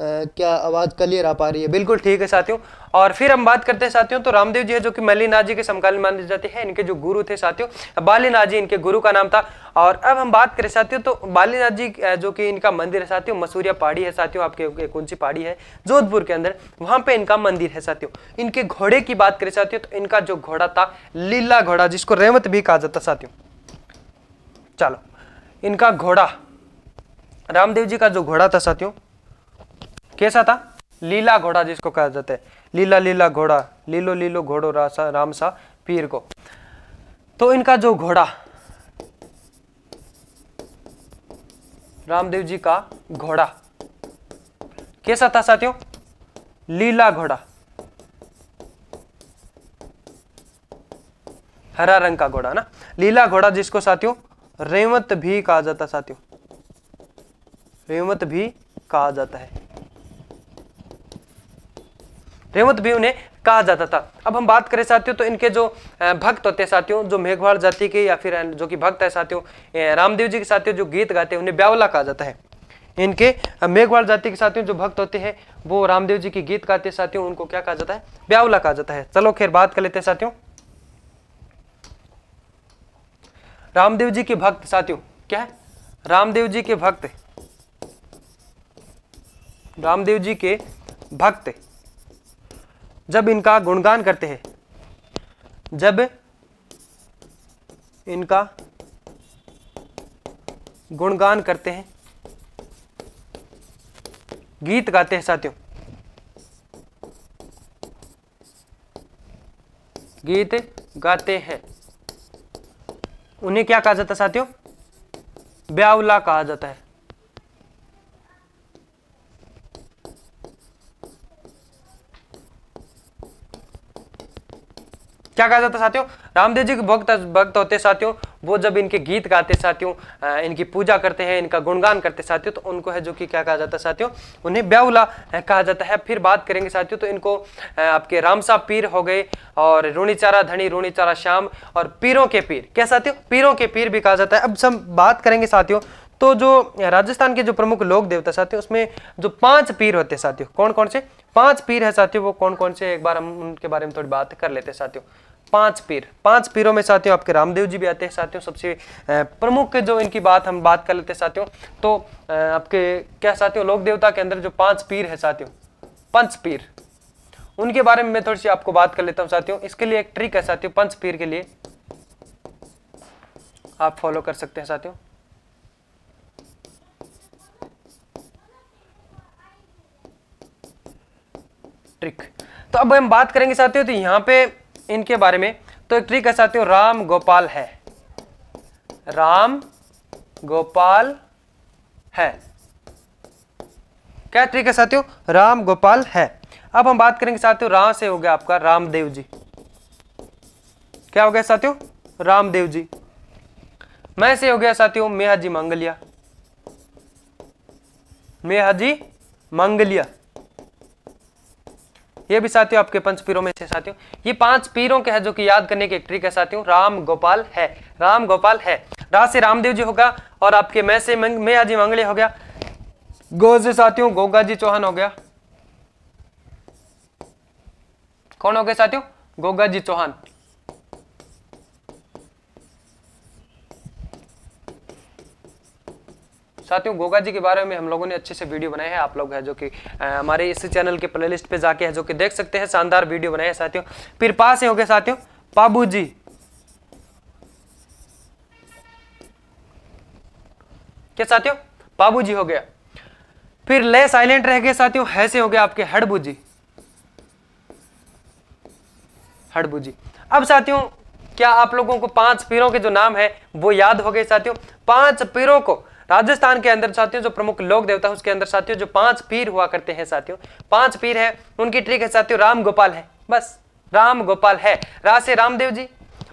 क्या आवाज़ क्लियर आ पा रही है बिल्कुल ठीक है साथियों और फिर हम बात करते हैं साथियों तो रामदेव जी है जो कि जी के समकालीन माने जाते हैं इनके जो गुरु थे साथियों बालीनाथ जी इनके गुरु का नाम था और अब हम बात करें साथियों तो बालीनाथ जी जो कि इनका मंदिर है साथियों मसूरिया पहाड़ी है साथियों आपके कौन सी पहाड़ी है जोधपुर के अंदर वहाँ पे इनका मंदिर है साथियों इनके घोड़े की बात करें साथियों तो इनका जो घोड़ा था लीला घोड़ा जिसको रेवत भी कहा जाता साथियों चलो इनका घोड़ा रामदेव जी का जो घोड़ा था साथियों कैसा था लीला घोड़ा जिसको कहा जाता है लीला लीला घोड़ा लीलो लीलो घोड़ो रासा राम सा पीर को तो इनका जो घोड़ा रामदेव जी का घोड़ा कैसा था साथियों लीला घोड़ा हरा रंग का घोड़ा ना लीला घोड़ा जिसको साथियों रेवत भी कहा जाता साथियों रेवत भी कहा जाता है रेवत भी उन्हें कहा जाता था अब हम बात करें साथियों तो इनके जो भक्त होते हैं साथियों जो मेघवाड़ जाति के या फिर जो कि भक्त है साथियों रामदेव जी के साथियों जो गीत गाते हैं उन्हें ब्यावला कहा जाता है इनके मेघवाड़ जाति के साथियों जो भक्त होते हैं वो रामदेव जी के गीत गाते हैं साथियों उनको क्या कहा जाता है ब्यावला कहा जाता है चलो खैर बात कर लेते हैं साथियों रामदेव जी के भक्त साथियों क्या है रामदेव जी के भक्त रामदेव जी के भक्त जब इनका गुणगान करते हैं जब इनका गुणगान करते हैं गीत गाते हैं साथियों गीत गाते हैं उन्हें क्या कहा जाता है साथियों ब्यावला कहा जाता है क्या कहा जाता साथियों रामदेव जी के भक्त भक्त होते साथियों वो जब इनके गीत गाते साथियों इनकी पूजा करते हैं इनका गुणगान करते साथियों तो उनको है जो कि क्या कहा जाता है साथियों उन्हें ब्याउला कहा जाता है फिर बात करेंगे साथियों तो इनको आपके रामसा पीर हो गए और रूणीचारा धनी रूणीचारा श्याम और पीरों के पीर क्या साथियों पीरों के पीर भी कहा जाता है अब हम बात करेंगे साथियों तो जो राजस्थान के जो प्रमुख लोक देवता साथियों उसमें जो पांच पीर होते हैं साथियों कौन कौन से पांच पीर है साथियों वो कौन कौन से एक बार हम उनके बारे में थोड़ी बात कर लेते हैं साथियों पांच पीर पांच पीरों में साथियों आपके रामदेव जी भी आते हैं साथियों सबसे प्रमुख जो इनकी बात हम बात कर लेते हैं साथियों तो आपके क्या साथियों लोक देवता के अंदर जो पांच पीर है साथियों पंच पीर उनके बारे में मैं थोड़ी सी आपको बात कर लेता हूं साथियों इसके लिए एक ट्रिक है साथियों पंच पीर के लिए आप फॉलो कर सकते हैं साथियों ट्रिक तो अब हम बात करेंगे साथियों तो यहां पे इनके बारे में तो एक ट्रिक ऐसा हो राम गोपाल है राम गोपाल है क्या ट्रिक है साथियों राम गोपाल है अब हम बात करेंगे साथियों राम से हो गया आपका रामदेव जी क्या हो गया साथियों रामदेव जी मैं से हो गया साथियों मेहाजी मंगलिया मेहा जी मंगलिया ये भी साथियों आपके पंच पीरों में से साथियों ये पांच पीरों के है जो कि याद करने के एक ट्रिक है साथियों राम गोपाल है राम गोपाल है रा से रामदेव जी होगा और आपके मैं से मैं आजी मंगले हो गया गो से साथियों गोगा जी चौहान हो गया कौन हो गया साथियों गोगा जी चौहान साथियों गोगा जी के बारे में हम लोगों ने अच्छे से वीडियो बनाए हैं आप लोग है जो कि हमारे इस चैनल के प्ले लिस्ट पे जाके है जो कि देख सकते हैं शानदार वीडियो बनाए हैं साथियों फिर पास हो गए साथियों बाबू जी क्या साथियों बाबू जी हो गया फिर ले साइलेंट रह गए साथियों हैसे हो गया आपके हड़बू जी हड़बू जी अब साथियों क्या आप लोगों को पांच पीरों के जो नाम है वो याद हो गए साथियों पांच पीरों को राजस्थान के अंदर साथियों जो प्रमुख लोक देवता है उसके अंदर साथियों जो पांच पीर हुआ करते हैं साथियों पांच पीर है उनकी ट्रिक है साथियों राम गोपाल है बस राम गोपाल है रा से रामदेव जी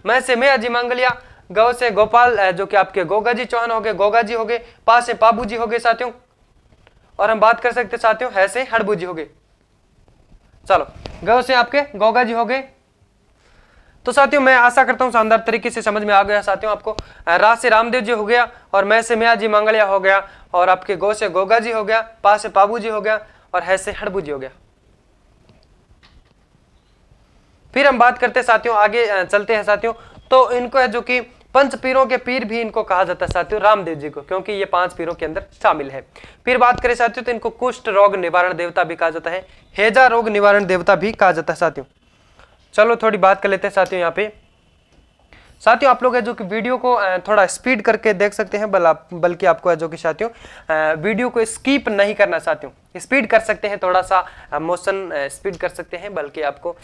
मैं से मैं अजी मांगलिया गौ से गोपाल जो कि आपके गोगा जी चौहान हो गए गोगा जी हो गए पा से पाबू जी हो गए साथियों और हम बात कर सकते साथियों है से हड़बू जी हो गए चलो गौ से आपके गोगा जी हो गए तो साथियों मैं आशा करता हूँ शानदार तरीके से समझ में आ गया साथियों आपको रा से रामदेव जी हो गया और मैं से मिया जी मंगलिया हो गया और आपके गौ से गोगा जी हो गया पा से पाबू जी हो गया और है से हड़बू जी हो गया फिर हम बात करते साथियों आगे चलते हैं साथियों तो इनको है जो कि पंच पीरों के पीर भी इनको कहा जाता है साथियों रामदेव जी को क्योंकि ये पांच पीरों के अंदर शामिल है फिर बात करें साथियों तो इनको कुष्ठ रोग निवारण देवता भी कहा जाता है हेजा रोग निवारण देवता भी कहा जाता है साथियों चलो थोड़ी बात कर लेते हैं साथियों यहाँ पे साथियों आप लोग है जो कि वीडियो को थोड़ा स्पीड करके देख सकते हैं बल बल्कि आपको है जो कि साथियों वीडियो को स्किप नहीं करना साथियों स्पीड कर सकते हैं थोड़ा सा मोशन स्पीड कर सकते हैं बल्कि आपको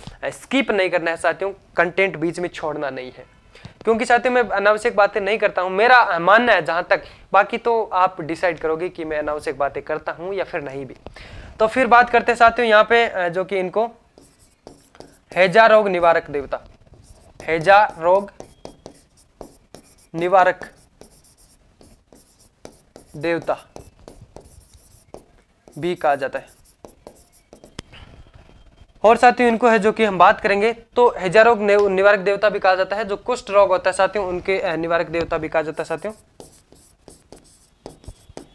स्कीप नहीं करना है साथियों कंटेंट बीच में छोड़ना नहीं है क्योंकि साथियों मैं अनावश्यक बातें नहीं करता हूँ मेरा मानना है जहाँ तक बाकी तो आप डिसाइड करोगे कि मैं अनावश्यक बातें करता हूँ या फिर नहीं भी तो फिर बात करते हैं साथियों यहाँ पे जो कि इनको हैजा रोग निवारक देवता हैजा रोग निवारक देवता भी कहा जाता है और साथियों इनको है जो कि हम बात करेंगे तो हैजा रोग निवारक देवता भी कहा जाता है जो कुष्ठ रोग होता है साथियों उनके निवारक देवता भी कहा जाता है साथियों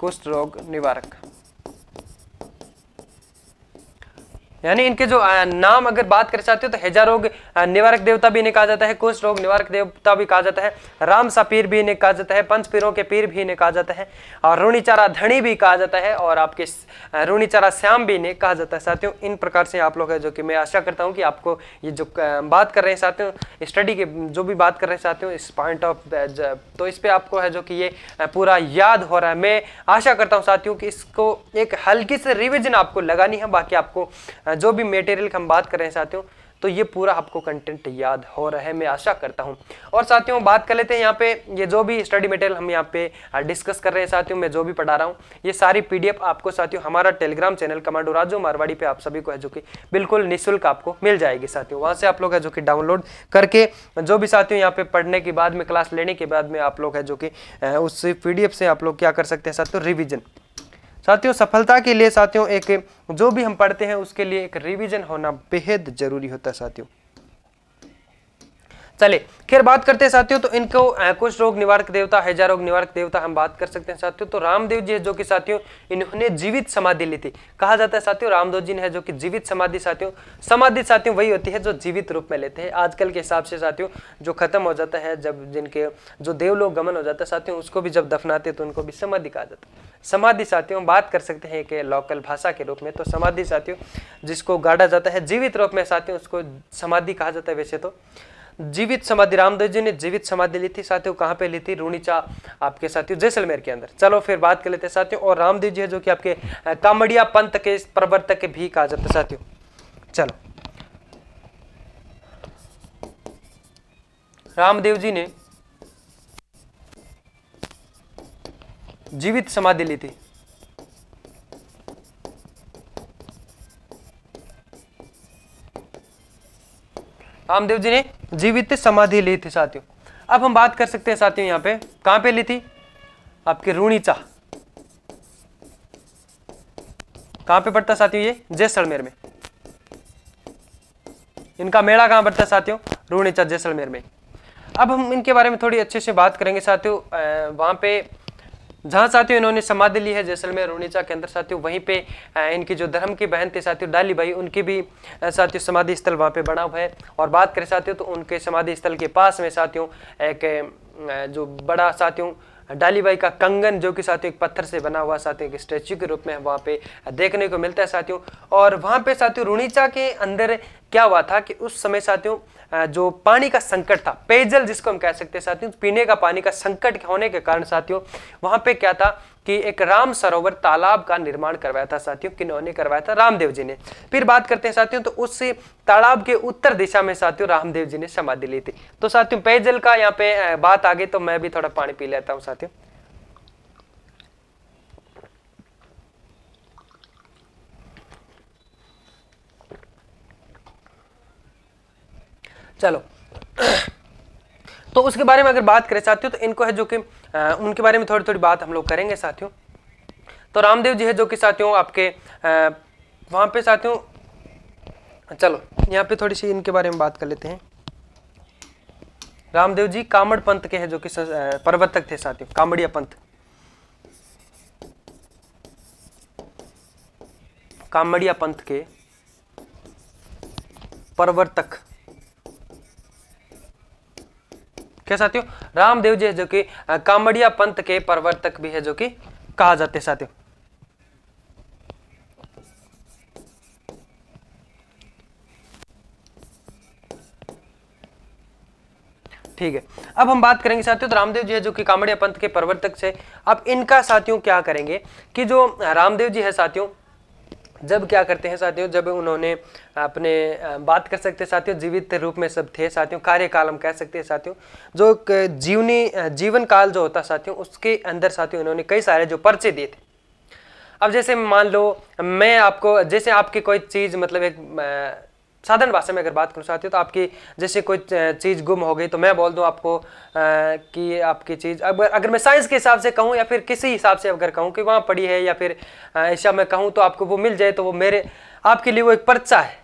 कुष्ठ रोग निवारक यानी इनके जो नाम अगर बात करना चाहते हो तो हैजा रोग निवारक देवता भी इन्हें कहा जाता है कुष्ठ रोग निवारक देवता भी कहा जाता है राम सा पीर भी इन्हें कहा जाता है पंच पीरों के पीर भी इन्हें कहा जाता है और रूणीचारा धनी भी कहा जाता है और आपके रूणीचारा श्याम भी इन्हें कहा जाता है साथियों इन प्रकार से आप लोग है जो कि मैं आशा करता हूँ कि आपको ये जो बात कर रहे हैं साथियों स्टडी के जो भी बात कर रहे हैं साथियों इस पॉइंट ऑफ तो इस पर आपको है जो कि ये पूरा याद हो रहा है मैं आशा करता हूँ साथियों कि इसको एक हल्की से रिविजन आपको लगानी है बाकी आपको जो भी मेटेरियल हम बात कर रहे हैं साथियों तो ये पूरा आपको कंटेंट याद हो रहा है मैं आशा करता हूँ और साथियों बात कर लेते हैं यहाँ पे ये जो भी स्टडी मटेरियल हम यहाँ पे डिस्कस कर रहे हैं साथियों मैं जो भी पढ़ा रहा हूँ ये सारी पीडीएफ आपको साथियों हमारा टेलीग्राम चैनल कमांडो राजो मारवाड़ी पे आप सभी को है जो कि बिल्कुल निःशुल्क आपको मिल जाएगी साथियों वहाँ से आप लोग है जो कि डाउनलोड करके जो भी साथियों यहाँ पे पढ़ने के बाद में क्लास लेने के बाद में आप लोग है जो कि उस पी से आप लोग क्या कर सकते हैं साथियों रिविजन साथियों सफलता के लिए साथियों एक जो भी हम पढ़ते हैं उसके लिए एक रिविजन होना बेहद जरूरी होता है साथियों चले खैर बात करते हैं साथियों तो इनको कुछ रोग निवारक देवता हैजा रोग निवारक देवता हम बात कर सकते हैं साथियों तो रामदेव जी है जो कि साथियों इन्होंने जीवित समाधि ली थी कहा जाता है साथियों रामदेव जी ने जो कि जीवित समाधि साथियों समाधि साथियों वही होती है जो जीवित रूप में लेते हैं आजकल के हिसाब से साथियों जो खत्म हो जाता है जब जिनके जो देवलोक गमन हो जाता है साथियों उसको भी जब दफनाते तो उनको भी समाधि कहा जाता है समाधि साथियों बात कर सकते हैं कि लोकल भाषा के रूप में तो समाधि साथियों जिसको गाड़ा जाता है जीवित रूप में साथियों उसको समाधि कहा जाता है वैसे तो जीवित समाधि रामदेव जी ने जीवित समाधि ली थी साथियों कहाँ पे ली थी रूणीचा आपके साथियों जैसलमेर के अंदर चलो फिर बात कर लेते हैं साथियों और रामदेव जी है जो कि आपके कामड़िया पंथ के प्रवर्तक भी कहा जाता है साथियों चलो रामदेव जी ने जीवित समाधि ली थी रामदेव जी ने जीवित समाधि ली थी साथियों अब हम बात कर सकते हैं साथियों यहाँ पे कहाँ पे ली थी आपके रूणीचा कहाँ पे पड़ता साथियों ये जैसलमेर में इनका मेला कहाँ पड़ता साथियों रूणीचा जैसलमेर में अब हम इनके बारे में थोड़ी अच्छे से बात करेंगे साथियों वहाँ पे जहाँ साथियों इन्होंने समाधि ली है जैसलमेर रोनीचा के अंदर साथियों वहीं पे इनकी जो धर्म की बहन थी साथियों डाली भाई उनकी भी साथियों समाधि स्थल वहाँ पे बना हुआ है और बात करें साथियों तो उनके समाधि स्थल के पास में साथियों एक जो बड़ा साथियों डाली बाई का कंगन जो कि साथियों एक पत्थर से बना हुआ साथियों एक स्टैचू के रूप में वहाँ पे देखने को मिलता है साथियों और वहाँ पे साथियों रूणीचा के अंदर क्या हुआ था कि उस समय साथियों जो पानी का संकट था पेयजल जिसको हम कह सकते हैं साथियों पीने का पानी का संकट होने के कारण साथियों वहां पे क्या था कि एक राम सरोवर तालाब का निर्माण करवाया था साथियों किन्होंने करवाया था रामदेव जी ने फिर बात करते हैं साथियों तो उस तालाब के उत्तर दिशा में साथियों रामदेव जी ने समाधि ली थी तो साथियों पेयजल का यहाँ पे बात आ गई तो मैं भी थोड़ा पानी पी लेता हूँ साथियों चलो तो उसके बारे में अगर बात करें साथियों तो इनको है जो कि उनके बारे में थोड़ी थोड़ी बात हम लोग करेंगे साथियों तो रामदेव जी है जो कि साथियों आपके वहाँ पे साथियों चलो यहाँ पे थोड़ी सी इनके बारे में बात कर लेते हैं रामदेव जी कामड़ पंथ के हैं जो कि प्रवर्तक थे साथियों कामड़िया पंथ कामड़िया पंथ के प्रवर्तक क्या साथियों रामदेव जी है जो कि कामड़िया पंथ के प्रवर्तक भी है जो कि कहा जाते हैं साथियों ठीक है अब हम बात करेंगे साथियों तो रामदेव जी है जो कि कामड़िया पंथ के प्रवर्तक से अब इनका साथियों क्या करेंगे कि जो रामदेव जी है साथियों जब क्या करते हैं साथियों जब उन्होंने अपने बात कर सकते साथियों जीवित रूप में सब थे साथियों कार्यकाल हम कह सकते हैं साथियों जो जीवनी जीवन काल जो होता साथियों उसके अंदर साथियों इन्होंने कई सारे जो पर्चे दिए थे अब जैसे मान लो मैं आपको जैसे आपकी कोई चीज़ मतलब एक साधारण भाषा में अगर बात करूँ साथियों तो आपकी जैसे कोई चीज़ गुम हो गई तो मैं बोल दूँ आपको आ, कि आपकी चीज़ अगर अगर मैं साइंस के हिसाब से कहूँ या फिर किसी हिसाब से अगर कहूँ कि वहाँ पड़ी है या फिर ऐसा मैं कहूँ तो आपको वो मिल जाए तो वो मेरे आपके लिए वो एक पर्चा है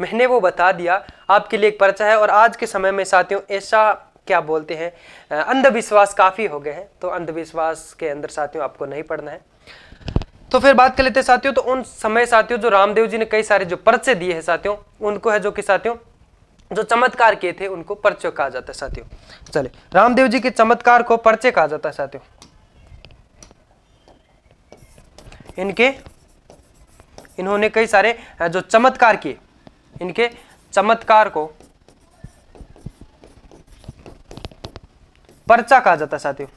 मैंने वो बता दिया आपके लिए एक पर्चा है और आज के समय में साथियों ऐसा क्या बोलते हैं अंधविश्वास काफ़ी हो गए हैं तो अंधविश्वास के अंदर साथियों आपको नहीं पढ़ना है तो फिर बात कर लेते हैं साथियों तो उन समय साथियों जो रामदेव जी ने कई सारे जो पर्चे दिए हैं साथियों उनको है जो कि साथियों जो चमत्कार किए थे उनको पर्चे कहा जाता है साथियों चले रामदेव जी के चमत्कार को पर्चे कहा जाता है साथियों इनके इन्होंने कई सारे जो चमत्कार किए इनके चमत्कार को पर्चा कहा जाता है साथियों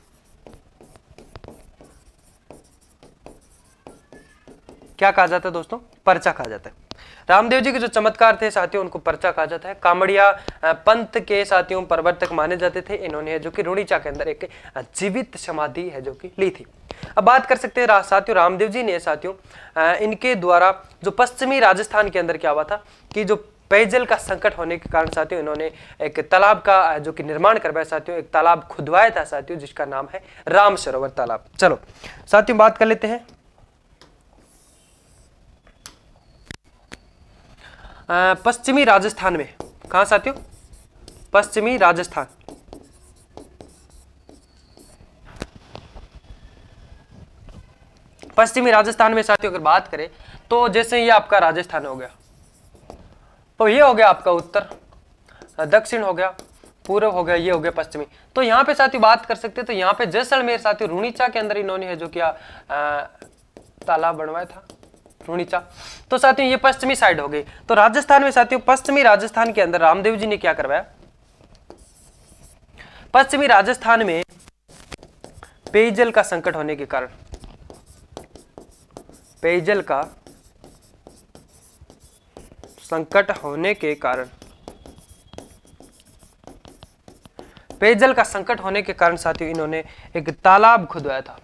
क्या कहा जाता है दोस्तों पर्चा कहा जाता है रामदेव जी के जो चमत्कार थे साथियों उनको पर्चा कहा जाता है कामड़िया पंथ के साथियों प्रवर्तक माने जाते थे इन्होंने जो कि रूणीचा के अंदर एक जीवित समाधि है जो कि ली थी अब बात कर सकते हैं साथियों रामदेव जी ने साथियों इनके द्वारा जो पश्चिमी राजस्थान के अंदर क्या हुआ था कि जो पेयजल का संकट होने के कारण साथियों इन्होंने एक तालाब का जो कि निर्माण करवाया साथियों एक तालाब खुदवाया था साथियों जिसका नाम है राम सरोवर तालाब चलो साथियों बात कर लेते हैं पश्चिमी राजस्थान में कहाँ साथियों पश्चिमी राजस्थान पश्चिमी राजस्थान में साथियों अगर बात करें तो जैसे ये आपका राजस्थान हो गया तो ये हो गया आपका उत्तर दक्षिण हो गया पूर्व हो गया ये हो गया पश्चिमी तो यहाँ पे साथियों बात कर सकते तो यहाँ पे जैसलमेर साथियों रूणीचा के अंदर इन्होंने है जो किया तालाब बनवाया था नीचा तो साथियों ये पश्चिमी साइड हो गई तो राजस्थान में साथियों पश्चिमी राजस्थान के अंदर रामदेव जी ने क्या करवाया पश्चिमी राजस्थान में पेयजल का संकट होने के कारण पेयजल का संकट होने के कारण पेयजल का संकट होने के कारण साथियों इन्होंने एक तालाब खुदवाया था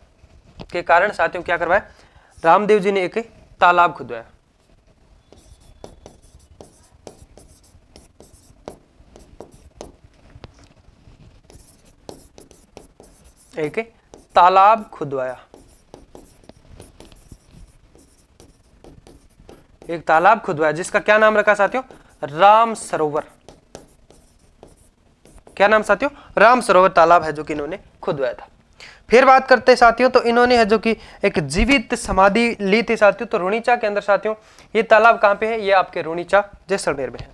के कारण साथियों क्या करवाया रामदेव जी ने एक तालाब खुदवाया ठीक है तालाब खुदवाया एक तालाब खुदवाया जिसका क्या नाम रखा साथियों राम सरोवर क्या नाम साथियों राम सरोवर तालाब है जो कि इन्होंने खुदवाया था फिर बात करते हैं साथियों तो इन्होंने है जो कि एक जीवित समाधि ली थी साथियों तो रोनीचा के अंदर साथियों ये तालाब कहाँ पे है ये आपके रोनीचा जैसलमेर में है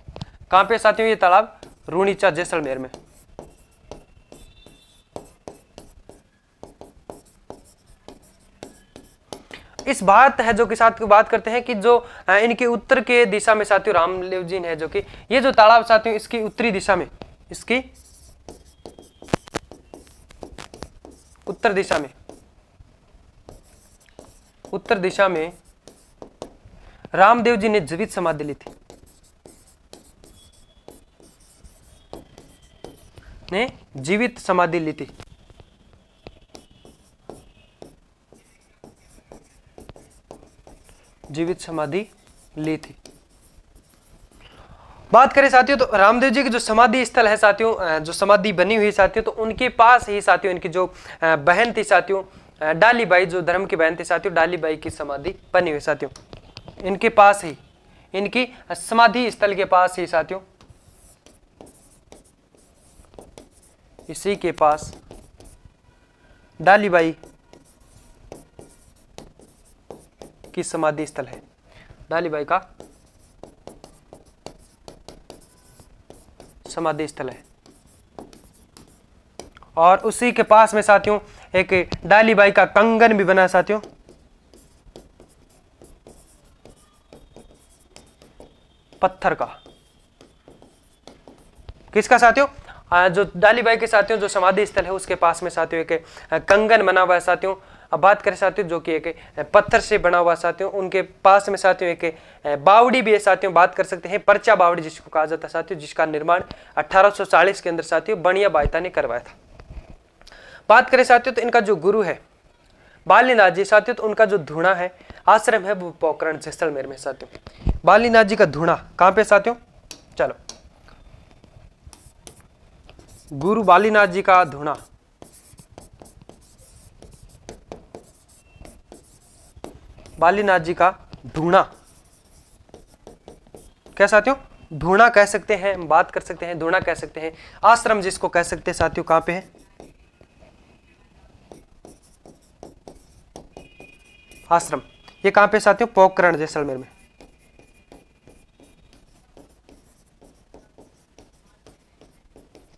कहाँ पे साथियों ये तालाब रोनीचा जैसलमेर में इस बात है जो कि साथ की बात करते हैं कि जो इनके उत्तर के दिशा में साथियों रामदेव जी ने जो कि ये जो तालाब साथियों इसकी उत्तरी दिशा में इसकी उत्तर दिशा में उत्तर दिशा में रामदेव जी ने जीवित समाधि ली थी ने जीवित समाधि ली थी जीवित समाधि ली थी बात करें साथियों तो रामदेव जी की जो समाधि स्थल है साथियों जो समाधि बनी हुई साथियों तो उनके पास ही साथियों इनकी जो बहन थी साथियों डाली बाई जो धर्म की बहन थी साथियों डाली बाई की समाधि बनी हुई साथियों इनके पास ही इनकी समाधि स्थल के पास ही साथियों इसी के पास डाली बाई की समाधि स्थल है डाली बाई का समाधि स्थल है और उसी के पास में साथियों एक डाली बाई का कंगन भी बना साथियों पत्थर का किसका साथियों जो डाली बाई के साथियों जो समाधि स्थल है उसके पास में साथियों एक कंगन बना हुआ है साथियों अब बात करें साथियों जो कि एक पत्थर से बना हुआ साथियों उनके पास में साथियों एक बावड़ी भी है साथियों बात कर सकते हैं पर्चा बावड़ी जिसको कहा जाता है साथियों जिसका निर्माण 1840 के अंदर साथियों बनिया बायता ने करवाया था बात करें साथियों तो इनका जो गुरु है बालीनाथ जी साथियों तो उनका जो धुणा है आश्रम है वो पोकरण जैसलमेर में साथियों बालीनाथ जी का धुणा कहाँ पे साथियों चलो गुरु बालीनाथ जी का धुणा बालीनाथ जी का ढूणा क्या साथियों ढूणा कह सकते हैं हम बात कर सकते हैं ढूणा कह सकते हैं आश्रम जिसको कह सकते हैं साथियों कहां पे है आश्रम ये कहां पे साथियों पोकरण जैसलमेर में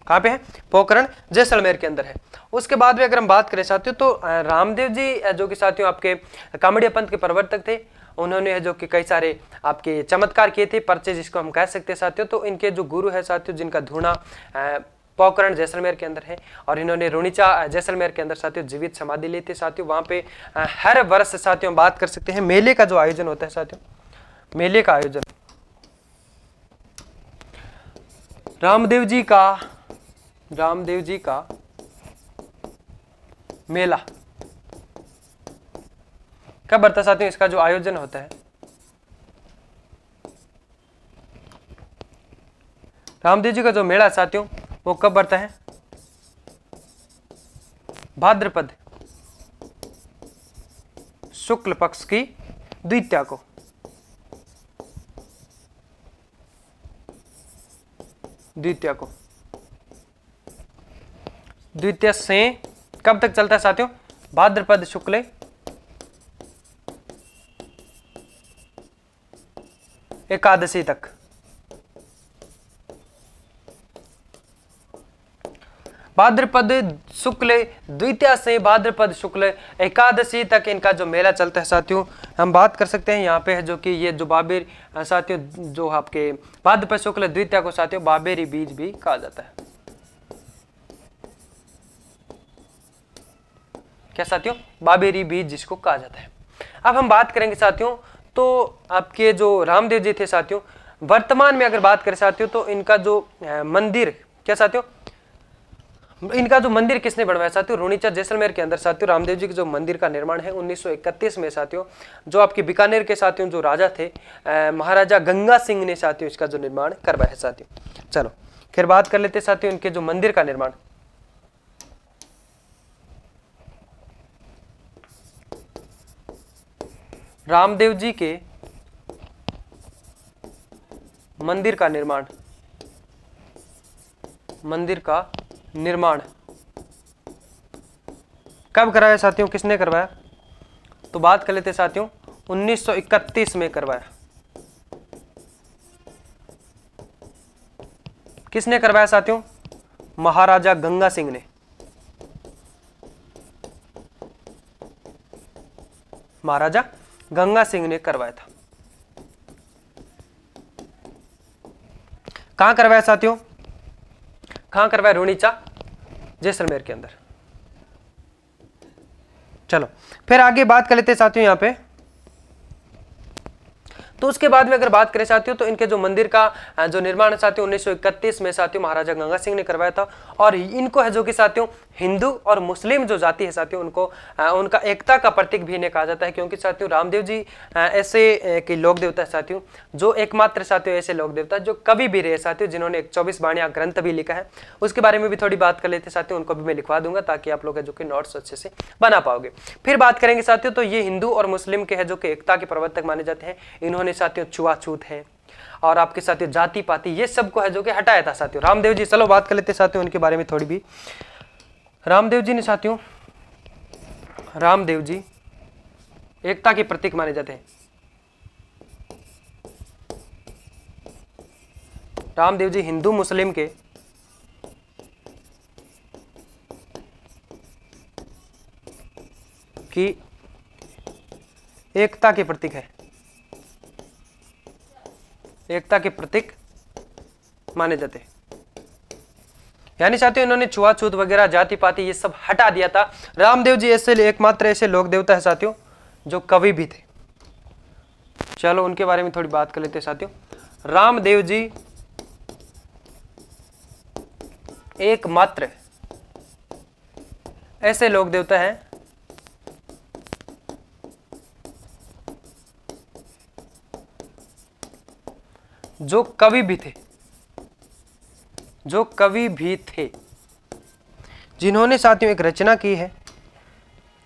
कहाँ पे है पोकरण जैसलमेर के अंदर है उसके बाद में अगर हम बात करें साथियों तो रामदेव जी जो कि साथियों आपके कामड़िया पंथ के प्रवर्तक थे उन्होंने जो कि कई सारे आपके चमत्कार किए थे परचे जिसको हम कह सकते हैं साथियों तो इनके जो गुरु है साथियों जिनका धूना पोकरण जैसलमेर के अंदर है और इन्होंने रोनीचा जैसलमेर के अंदर साथियों जीवित समाधि ली थी साथियों वहाँ पे हर वर्ष साथियों बात कर सकते हैं मेले का जो आयोजन होता है साथियों मेले का आयोजन रामदेव जी का रामदेव जी का मेला कब बढ़ता साथियों इसका जो आयोजन होता है रामदेव जी का जो मेला साथियों वो कब बढ़ता है भाद्रपद शुक्ल पक्ष की द्वितीया को द्वितीया को द्वितीय से कब तक चलता है साथियों भाद्रपद शुक्ल एकादशी तक भाद्रपद शुक्ल द्वितीय से भाद्रपद शुक्ल एकादशी तक इनका जो मेला चलता है साथियों हम बात कर सकते हैं यहाँ पे है जो कि ये जो बाबेर साथियों जो आपके भाद्रपद शुक्ल द्वितीय को साथियों बाबेरी बीज भी कहा जाता है क्या साथियों बाबेरी बीज जिसको कहा जाता है अब हम बात करेंगे साथियों तो आपके जो रामदेव जी थे साथियों वर्तमान में अगर बात करें साथियों तो इनका जो मंदिर क्या साथियों इनका जो मंदिर किसने बनवाया साथियों रोनीचा जैसलमेर के अंदर साथियों रामदेव जी के जो मंदिर का निर्माण है 1931 में साथियों जो आपके बीकानेर के साथियों जो राजा थे महाराजा गंगा सिंह ने साथियों इसका जो निर्माण करवाया साथियों चलो फिर बात कर लेते साथियों इनके जो मंदिर का निर्माण रामदेव जी के मंदिर का निर्माण मंदिर का निर्माण कब करवाया साथियों किसने करवाया तो बात कर लेते साथियों 1931 में करवाया किसने करवाया साथियों महाराजा गंगा सिंह ने महाराजा गंगा सिंह ने करवाया था कहां करवाया साथियों कहां करवाया रोनीचा जैसलमेर के अंदर चलो फिर आगे बात कर लेते हैं साथियों यहां पे तो उसके बाद में अगर बात करें साथियों तो इनके जो मंदिर का जो निर्माण साथियों 1931 में साथियों महाराजा गंगा सिंह ने करवाया था और इनको है जो कि साथियों हिंदू और मुस्लिम जो जाति है साथियों उनको आ, उनका एकता का प्रतीक भी इन्हें कहा जाता है क्योंकि साथियों रामदेव जी आ, ऐसे की लोक देवता है साथियों जो एकमात्र साथियों ऐसे लोक देवता जो कभी भी रहे साथियों जिन्होंने एक चौबीस बाणिया ग्रंथ भी लिखा है उसके बारे में भी थोड़ी बात कर लेते साथियों उनको भी मैं लिखवा दूंगा ताकि आप लोग है जो कि नोट्स अच्छे से बना पाओगे फिर बात करेंगे साथियों तो ये हिंदू और मुस्लिम के है जो कि एकता के प्रवर्तक माने जाते हैं इन्होंने साथियों छुआछूत है और आपके साथियों जाति पाति ये को है जो कि हटाया था साथियों रामदेव जी चलो बात कर लेते साथियों उनके बारे में थोड़ी भी रामदेव जी ने साथियों रामदेव जी एकता के प्रतीक माने जाते हैं रामदेव जी हिंदू मुस्लिम के की एकता के प्रतीक है एकता के प्रतीक माने जाते हैं यानी साथियों इन्होंने छुआछूत वगैरह जाति पाति ये सब हटा दिया था रामदेव जी ऐसे एकमात्र ऐसे लोक देवता है साथियों जो कवि भी थे चलो उनके बारे में थोड़ी बात कर लेते हैं साथियों रामदेव जी एकमात्र ऐसे लोक देवता हैं जो कवि भी थे जो कवि भी थे जिन्होंने साथियों एक रचना की है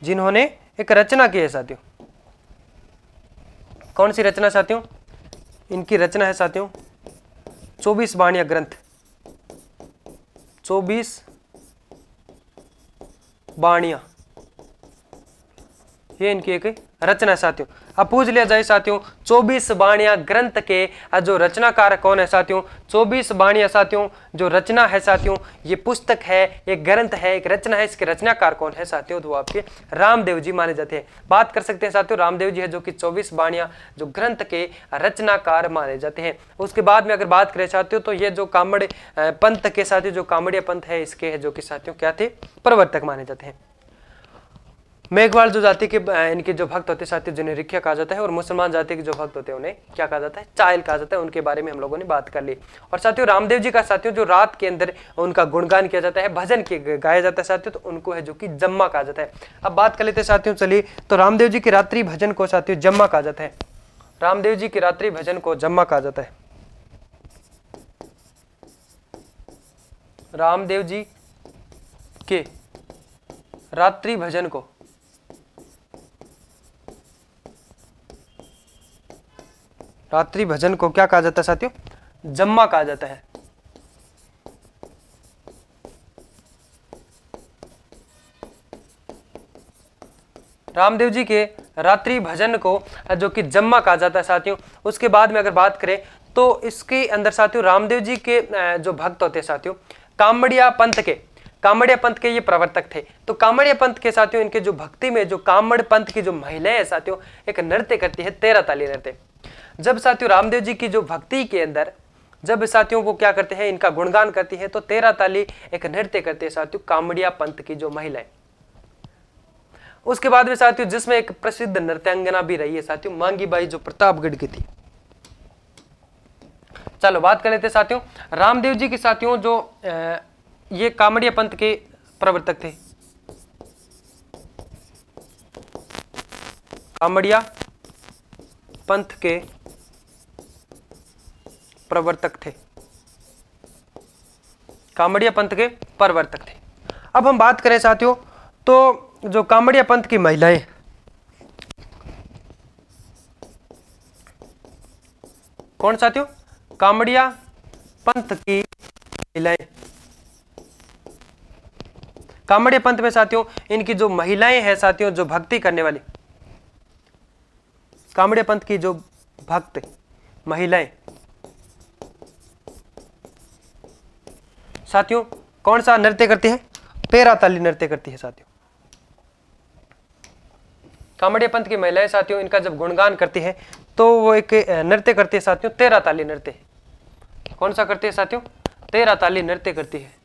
जिन्होंने एक रचना की है साथियों कौन सी रचना साथियों इनकी रचना है साथियों चौबीस बाणिया ग्रंथ चौबीस बाणिया ये इनकी एक रचना साथियों अब पूछ लिया जाए साथियों चौबीस बाणिया ग्रंथ के जो रचनाकार कौन है साथियों चौबीस बाणिया साथियों जो रचना है साथियों ये पुस्तक है ये ग्रंथ है एक रचना है इसके रचनाकार कौन है साथियों तो आपके रामदेव जी माने जाते हैं बात कर सकते हैं साथियों रामदेव जी है जो कि चौबीस बाणिया जो ग्रंथ के रचनाकार माने जाते हैं उसके बाद में अगर बात करें साथियों तो ये जो कामड़ पंथ के साथियों जो कामड़िया पंथ है इसके है जो कि साथियों क्या थे प्रवर्तक माने जाते हैं मेघवाल जो जाति के इनके जो भक्त होते साथी जिन्हें रिख्या कहा जाता है और मुसलमान जाति के जो भक्त होते हैं उन्हें क्या कहा जाता है चायल कहा जाता है उनके बारे में हम लोगों ने बात कर ली और साथियों रामदेव जी का साथियों जो रात के अंदर उनका गुणगान किया जाता है भजन गाया जाता है साथियों तो उनको है जो कि जम्मा कहा जाता है अब बात कर लेते हैं साथियों चलिए तो रामदेव जी की रात्रि भजन को साथियों जम्मा कहा जाता है रामदेव जी की रात्रि भजन को जम्मा कहा जाता है रामदेव जी के रात्रि भजन को रात्रि भजन को क्या कहा जाता है साथियों जम्मा कहा जाता है रामदेव जी के रात्रि भजन को जो कि जम्मा कहा जाता है साथियों उसके बाद में अगर बात करें तो इसके अंदर साथियों रामदेव जी के जो भक्त होते हैं साथियों कामड़िया पंथ के कामड़िया पंथ के ये प्रवर्तक थे तो कामड़िया पंथ के साथियों इनके जो भक्ति में जो कामड़ पंथ की जो महिलाएं साथियों एक नृत्य करती है तेरह ताली नृत्य जब साथियों रामदेव जी की जो भक्ति के अंदर जब साथियों को क्या करते हैं इनका गुणगान करती है तो तेरा ताली एक नृत्य करते हैं साथियों कामड़िया पंथ की जो महिलाएं उसके बाद में साथियों जिसमें एक प्रसिद्ध नृत्यांगना भी रही है साथियों मांगी बाई जो प्रतापगढ़ की थी चलो बात कर लेते साथियों रामदेव जी के साथियों जो ये कामड़िया पंथ के प्रवर्तक थे कामड़िया पंथ के प्रवर्तक थे कामड़िया पंथ के प्रवर्तक थे अब हम बात करें साथियों तो जो कामड़िया पंथ की महिलाएं कौन साथियों कामड़िया पंथ की महिलाएं कामड़िया पंथ में साथियों इनकी जो महिलाएं हैं साथियों जो भक्ति करने वाली कामड़िया पंथ की जो भक्त महिलाएं साथियों कौन सा नृत्य करती है पेराताली नृत्य करती है साथियों कामड़िया पंथ की महिलाएं साथियों इनका जब गुणगान करती है तो वो एक नृत्य करती है साथियों तेरा ताली नृत्य कौन सा करती है साथियों तेरा ताली नृत्य करती है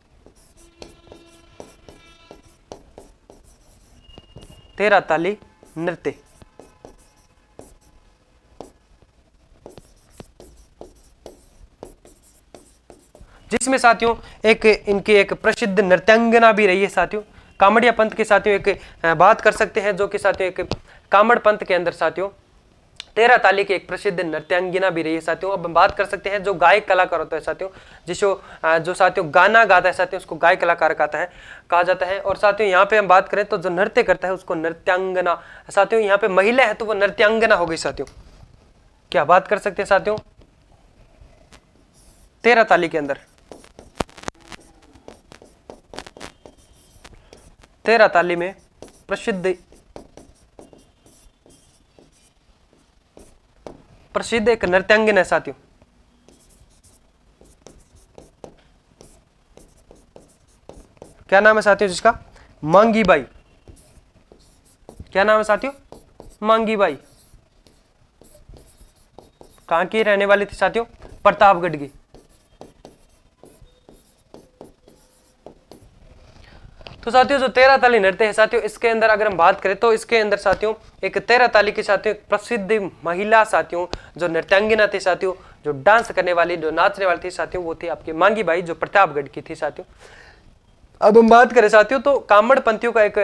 तेरा ताली नृत्य जिसमें साथियों एक इनकी एक प्रसिद्ध नृत्यांगना भी रही है साथियों कामड़िया पंथ के साथियों एक बात कर सकते हैं जो कि साथियों एक कामड़ पंथ के अंदर साथियों तेरह ताली की एक प्रसिद्ध नृत्यांगना भी रही है साथियों अब हम बात कर सकते हैं जो गायक कलाकार होता है साथियों जिसो जो साथियों गाना गाता है साथियों उसको गायक कलाकार कहता है कहा जाता है और साथियों यहाँ पे हम बात करें तो जो नृत्य करता है उसको नृत्यांगना साथियों यहाँ पे महिला है तो वो नृत्यांगना हो गई साथियों क्या बात कर सकते हैं साथियों तेरह ताली के अंदर तेराताली में प्रसिद्ध प्रसिद्ध एक नृत्यांगन है साथियों क्या नाम है साथियों जिसका मांगी बाई क्या नाम है साथियों मांगी बाई कहां की रहने वाली थी साथियों प्रतापगढ़ की तो साथियों जो तेरह ताली नृत्य है साथियों इसके अंदर अगर हम बात करें तो इसके अंदर साथियों एक तेरह ताली के साथियों प्रसिद्ध महिला साथियों जो नृत्यांगिना थी साथियों जो डांस करने वाली जो नाचने वाली थी साथियों वो थी आपकी मांगी भाई जो प्रतापगढ़ की थी साथियों अब हम बात करें साथियों तो कामड़ पंथियों का एक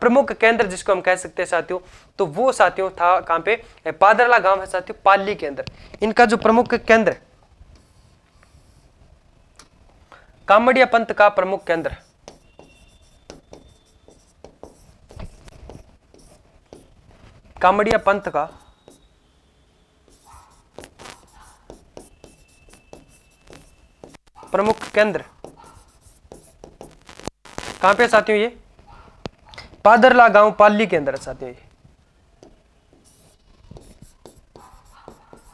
प्रमुख केंद्र जिसको हम कह सकते हैं साथियों तो वो साथियों था कहाँ पे पादरला गांव है साथियों पाली के अंदर इनका जो प्रमुख केंद्र कामड़िया पंथ का प्रमुख केंद्र कामड़िया पंथ का प्रमुख केंद्र कहां पे साथियों ये पादरला गांव पाली के अंदर साथियों ये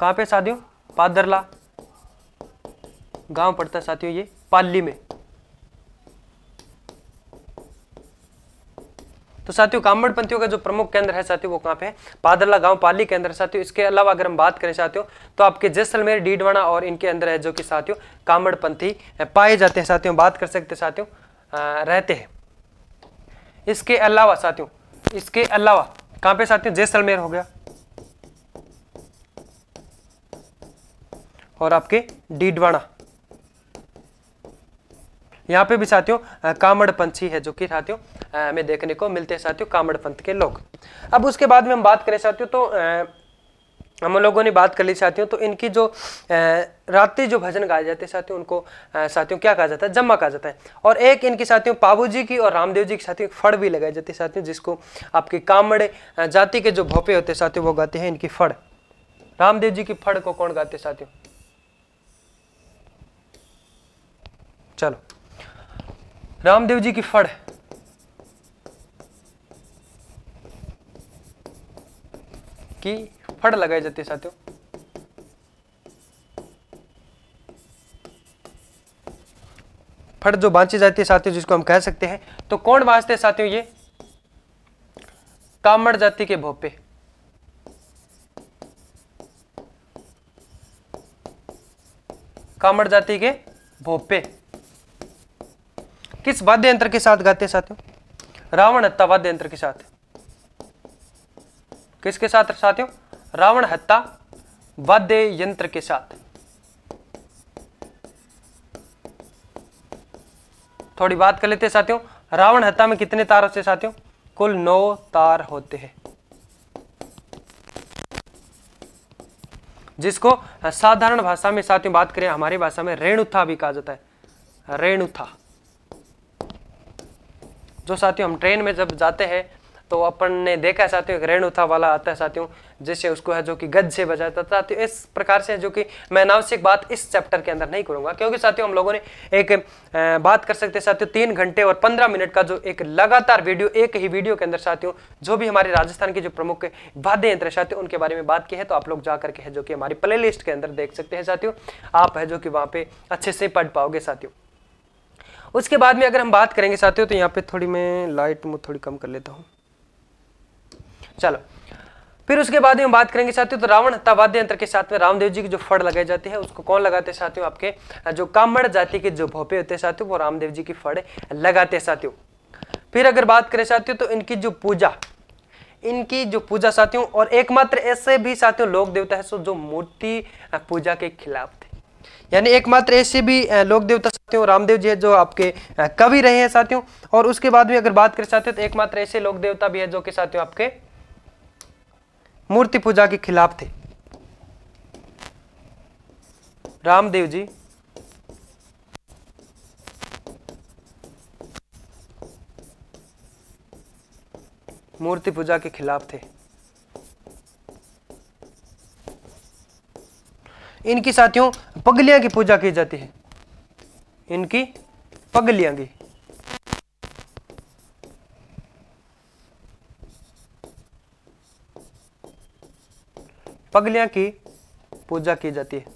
कहां पे साथियों पादरला गांव पड़ता है साथियों ये पाली में तो साथियों कामड़ पंथियों का जो प्रमुख केंद्र है साथियों वो कहाँ पे है पादरला गांव पाली केंद्र है साथियों इसके अलावा अगर हम बात करें साथियों तो आपके जैसलमेर डीडवाना और इनके अंदर है जो कि साथियों कामड़ पंथी पाए जाते हैं साथियों बात कर सकते साथियों रहते हैं इसके अलावा साथियों इसके अलावा कहाँ पे साथियों जैसलमेर हो गया और आपके डीडवाना यहाँ पे भी साथियों कामड़ पंछी है जो कि साथियों हमें देखने को मिलते हैं साथियों कामड़ पंथ के लोग अब उसके बाद में हम बात करें साथियों तो हम लोगों ने बात कर ली साथियों तो इनकी जो रात्रि जो भजन गाए जाते हैं साथियों उनको साथियों क्या कहा जाता है जम्मा कहा जाता है और एक इनकी साथियों पाबू जी की और रामदेव जी के साथियों फड़ भी लगाई जाते हैं साथियों जिसको आपके कामड़े जाति के जो भोपे होते हैं साथियों वो गाते हैं इनकी फड़ रामदेव जी की फड़ को कौन गाते हैं साथियों चलो रामदेव जी की फड़ की फट लगाई जाती है साथियों फट जो बांची जाती है साथियों जिसको हम कह सकते हैं तो कौन बांचते हैं साथियों ये कामड़ जाति के भोपे कामड़ जाति के भोपे किस वाद्य यंत्र के साथ गाते हैं साथियों रावण हत्ता वाद्य यंत्र के साथ किसके साथ साथियों रावण हत्या वाद्य यंत्र के साथ थोड़ी बात कर लेते हैं साथियों रावण हत्या में कितने तार होते साथियों कुल नौ तार होते हैं जिसको साधारण भाषा में साथियों बात करें हमारी भाषा में रेणुथा भी कहा जाता है रेणुथा जो साथियों हम ट्रेन में जब जाते हैं तो अपन ने देखा साथियों एक रेणु था वाला आता है साथियों जिससे उसको है जो कि गज से बजाता था तो इस प्रकार से जो कि मैं अनावश्यक बात इस चैप्टर के अंदर नहीं करूंगा क्योंकि साथियों हम लोगों ने एक बात कर सकते हैं साथियों तीन घंटे और पंद्रह मिनट का जो एक लगातार वीडियो एक ही वीडियो के अंदर साथियों जो भी हमारे राजस्थान के जो प्रमुख वाद्य यंत्र साथियों उनके बारे में बात की है तो आप लोग जा करके है जो कि हमारी प्ले लिस्ट के अंदर देख सकते हैं साथियों आप है जो कि वहाँ पे अच्छे से पढ़ पाओगे साथियों उसके बाद में अगर हम बात करेंगे साथियों तो यहाँ पे थोड़ी मैं लाइट थोड़ी कम कर लेता हूँ चलो फिर उसके बाद में हम बात करेंगे साथियों तो रावण हत्या वाद्य यंत्र के साथ में रामदेव जी की जो फड़ लगाई जाती है उसको कौन लगाते हैं साथियों आपके जो कामड़ जाति के जो भोपे होते हैं साथियों वो रामदेव जी की फड़ लगाते हैं साथियों फिर अगर बात करें साथियों तो इनकी जो पूजा इनकी जो पूजा साथियों और एकमात्र ऐसे भी साथियों लोक देवता है सो जो मूर्ति पूजा के खिलाफ थे यानी एकमात्र ऐसे भी लोक देवता साथियों रामदेव जी है जो आपके कवि रहे हैं साथियों और उसके बाद भी अगर बात करें साथियों तो एकमात्र ऐसे लोक देवता भी है जो कि साथियों आपके मूर्ति पूजा के खिलाफ थे रामदेव जी मूर्ति पूजा के खिलाफ थे इनकी साथियों पगलियां की पूजा की जाती है इनकी पगलियां की पगलियाँ की पूजा की जाती है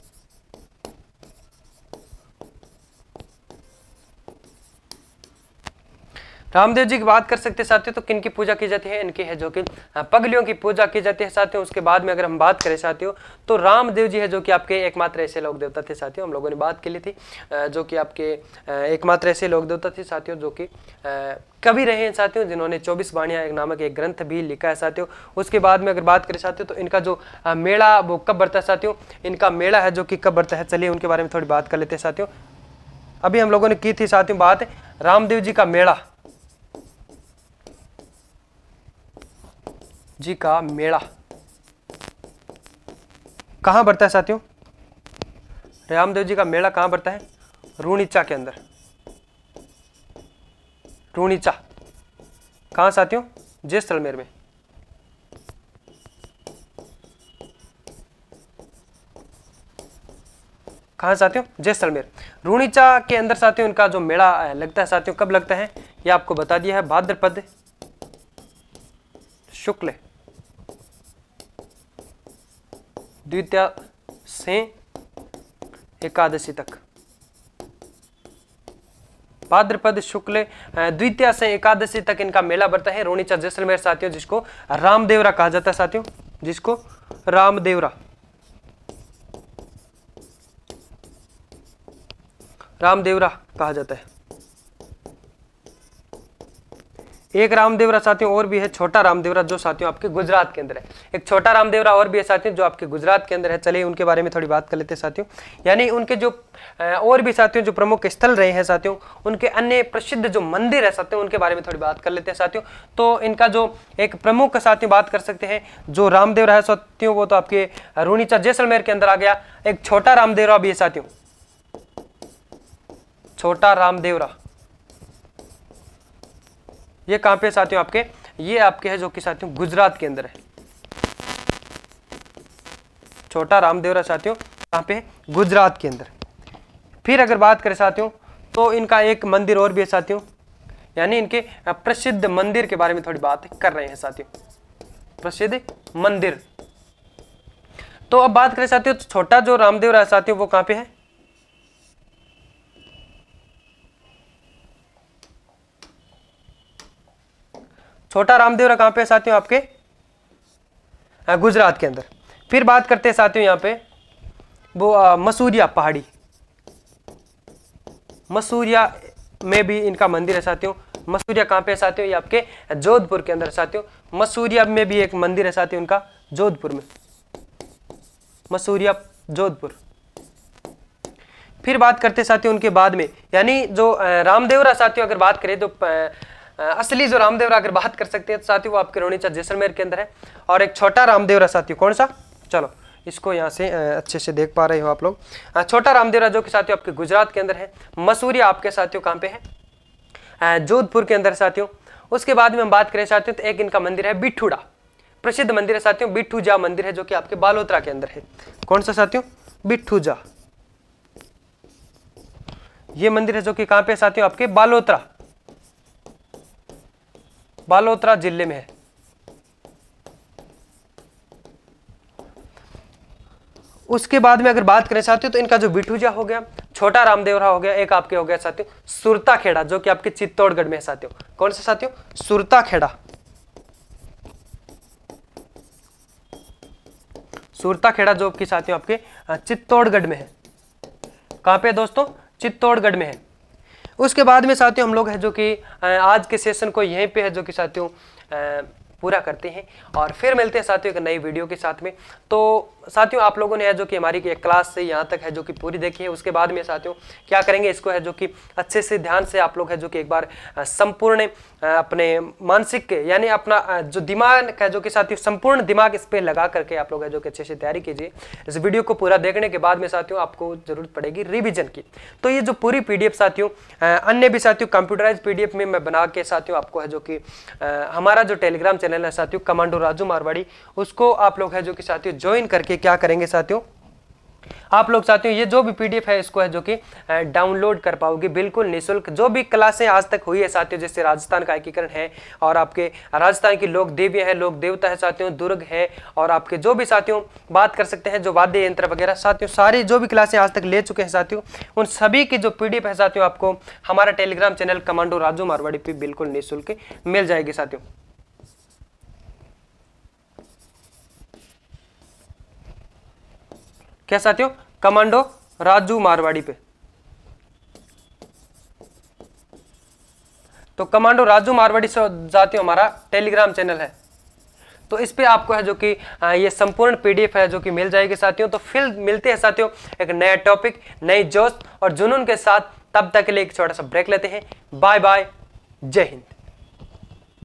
रामदेव जी की बात कर सकते हैं साथियों तो किन की पूजा की जाती है इनकी है जो कि हाँ, पगलियों की पूजा की जाती है साथियों उसके बाद में अगर हम बात करें साथियों तो रामदेव जी है जो कि आपके एकमात्र ऐसे लोक देवता थे साथियों हम लोगों ने बात की ली थी जो कि आपके एकमात्र ऐसे लोक देवता थे साथियों जो कि कवि रहे हैं साथियों जिन्होंने चौबीस वाणिया एक नामक एक ग्रंथ भी लिखा है साथियों उसके बाद में अगर बात करें साथियों तो इनका जो मेला वो कब बढ़ता है साथियों इनका मेला है जो कि कब बढ़ता है चलिए उनके बारे में थोड़ी बात कर लेते हैं साथियों अभी हम लोगों ने की थी साथियों बात रामदेव जी का मेला जी का मेला कहाँ बढ़ता है साथियों रामदेव जी का मेला कहाँ बढ़ता है रूणीचा के अंदर रूणीचा कहाँ साथियों जैसलमेर में कहाँ साथियों जैसलमेर रूणीचा के अंदर साथियों इनका जो मेला लगता है साथियों कब लगता है ये आपको बता दिया है भाद्रपद शुक्ल द्वितीय से एकादशी तक भाद्रपद शुक्ल द्वितीय से एकादशी तक इनका मेला बढ़ता है रोनीचा जैसलमेर साथियों जिसको रामदेवरा कहा जाता है साथियों जिसको रामदेवरा रामदेवरा कहा जाता है एक रामदेवरा साथियों और भी है छोटा रामदेवरा जो साथियों आपके गुजरात के अंदर है एक छोटा रामदेवरा और भी है साथियों जो आपके गुजरात के अंदर है चलिए उनके बारे में थोड़ी बात कर लेते हैं साथियों यानी उनके जो और भी साथियों जो प्रमुख स्थल रहे हैं साथियों उनके अन्य प्रसिद्ध जो मंदिर है साथियों उनके बारे में थोड़ी बात कर लेते हैं साथियों तो इनका जो एक प्रमुख साथियों बात कर सकते हैं जो रामदेवरा है साथियों वो तो आपके रूणीचा जैसलमेर के अंदर आ गया एक छोटा रामदेवरा भी है साथियों छोटा रामदेवरा ये कहां पे साथियों आपके ये आपके है जो कि साथियों गुजरात के अंदर है छोटा रामदेवरा साथियों कहां पे गुजरात के अंदर फिर अगर बात करें साथियों तो इनका एक मंदिर और भी है साथियों यानी इनके प्रसिद्ध मंदिर के बारे में थोड़ी बात कर रहे हैं साथियों प्रसिद्ध मंदिर तो अब बात करें साथियों तो छोटा जो रामदेव राय साथियों वो कहां पे है छोटा रामदेवरा कहाँ पे साथियों आपके हाँ, गुजरात के अंदर फिर बात करते हैं साथियों यहाँ पे वो आ, मसूरिया पहाड़ी मसूरिया में भी इनका मंदिर है साथियों मसूरिया कहाँ पे है साथियों ये आपके जोधपुर के अंदर साथियों मसूरिया में भी एक मंदिर है साथियों उनका जोधपुर में मसूरिया जोधपुर फिर बात करते साथियों उनके बाद में यानी जो रामदेवरा साथियों अगर बात करें तो असली जो रामदेवरा अगर बात कर सकते हैं तो साथियों वो आपके रोनीचा जैसलमेर के अंदर है और एक छोटा रामदेवरा साथियों कौन सा चलो इसको यहाँ से अच्छे से देख पा रहे हो आप लोग छोटा रामदेवरा जो कि साथियों आपके गुजरात के अंदर है मसूरी आपके साथियों कहाँ पे है जोधपुर के अंदर साथियों उसके बाद में हम बात करें साथियों तो एक इनका मंदिर है बिठूड़ा प्रसिद्ध मंदिर है साथियों बिट्ठू जा मंदिर है जो कि आपके बालोत्रा के अंदर है कौन सा साथियों बिट्ठू जा ये मंदिर है जो कि कहाँ पे साथियों आपके बालोत्रा बालोतरा जिले में है उसके बाद में अगर बात करें साथियों तो इनका जो बिठूजा हो गया छोटा रामदेवरा हो गया एक आपके हो गया साथियों सुरता खेड़ा जो कि आपके चित्तौड़गढ़ में है साथियों कौन सा साथियों सुरता खेड़ा सुरता खेड़ा जो कि साथियों आपके चित्तौड़गढ़ में है कहां पे दोस्तों चित्तौड़गढ़ में है उसके बाद में साथियों हम लोग है जो कि आज के सेशन को यहीं पे है जो कि साथियों पूरा करते हैं और फिर मिलते हैं साथियों एक नई वीडियो के साथ में तो साथियों आप लोगों ने है जो कि हमारी एक क्लास से यहाँ तक है जो कि पूरी देखी है उसके बाद में साथियों क्या करेंगे इसको है जो कि अच्छे से ध्यान से आप लोग है जो कि एक बार संपूर्ण अपने मानसिक यानी अपना जो दिमाग है जो कि साथियों संपूर्ण दिमाग इस पर लगा करके आप लोग है जो कि अच्छे से तैयारी कीजिए इस वीडियो को पूरा देखने के बाद में साथियों आपको जरूरत पड़ेगी रिविजन की तो ये जो पूरी पी साथियों अन्य भी साथियों कंप्यूटराइज पी में मैं बना के साथियों आपको है जो कि हमारा जो टेलीग्राम चैनल है साथियों कमांडो राजू मारवाड़ी उसको आप लोग है जो कि साथियों ज्वाइन करके क्या करेंगे साथियों आप लोग चाहते हो ये जो भी पीडीएफ है इसको है जो कि डाउनलोड कर पाओगे बिल्कुल निशुल्क जो भी क्लासें आज तक हुई है साथियों जैसे राजस्थान का एकीकरण है और आपके राजस्थान की लोक देवी है लोक देवता है साथियों दुर्ग है और आपके जो भी साथियों बात कर सकते हैं जो वाद्य यंत्र वगैरह साथियों सारी जो भी क्लासें आज तक ले चुके हैं साथियों उन सभी की जो पी है साथियों आपको हमारा Telegram channel commando Raju Marwari पर बिल्कुल निःशुल्क मिल जाएगी साथियों क्या साथियों कमांडो राजू मारवाड़ी पे तो कमांडो राजू मारवाड़ी से जाते हो हमारा टेलीग्राम चैनल है तो इस पे आपको है जो कि ये संपूर्ण पीडीएफ है जो कि मिल जाएगी साथियों तो फिर मिलते हैं साथियों एक नया टॉपिक नई जोश और जुनून के साथ तब तक के लिए एक छोटा सा ब्रेक लेते हैं बाय बाय जय हिंद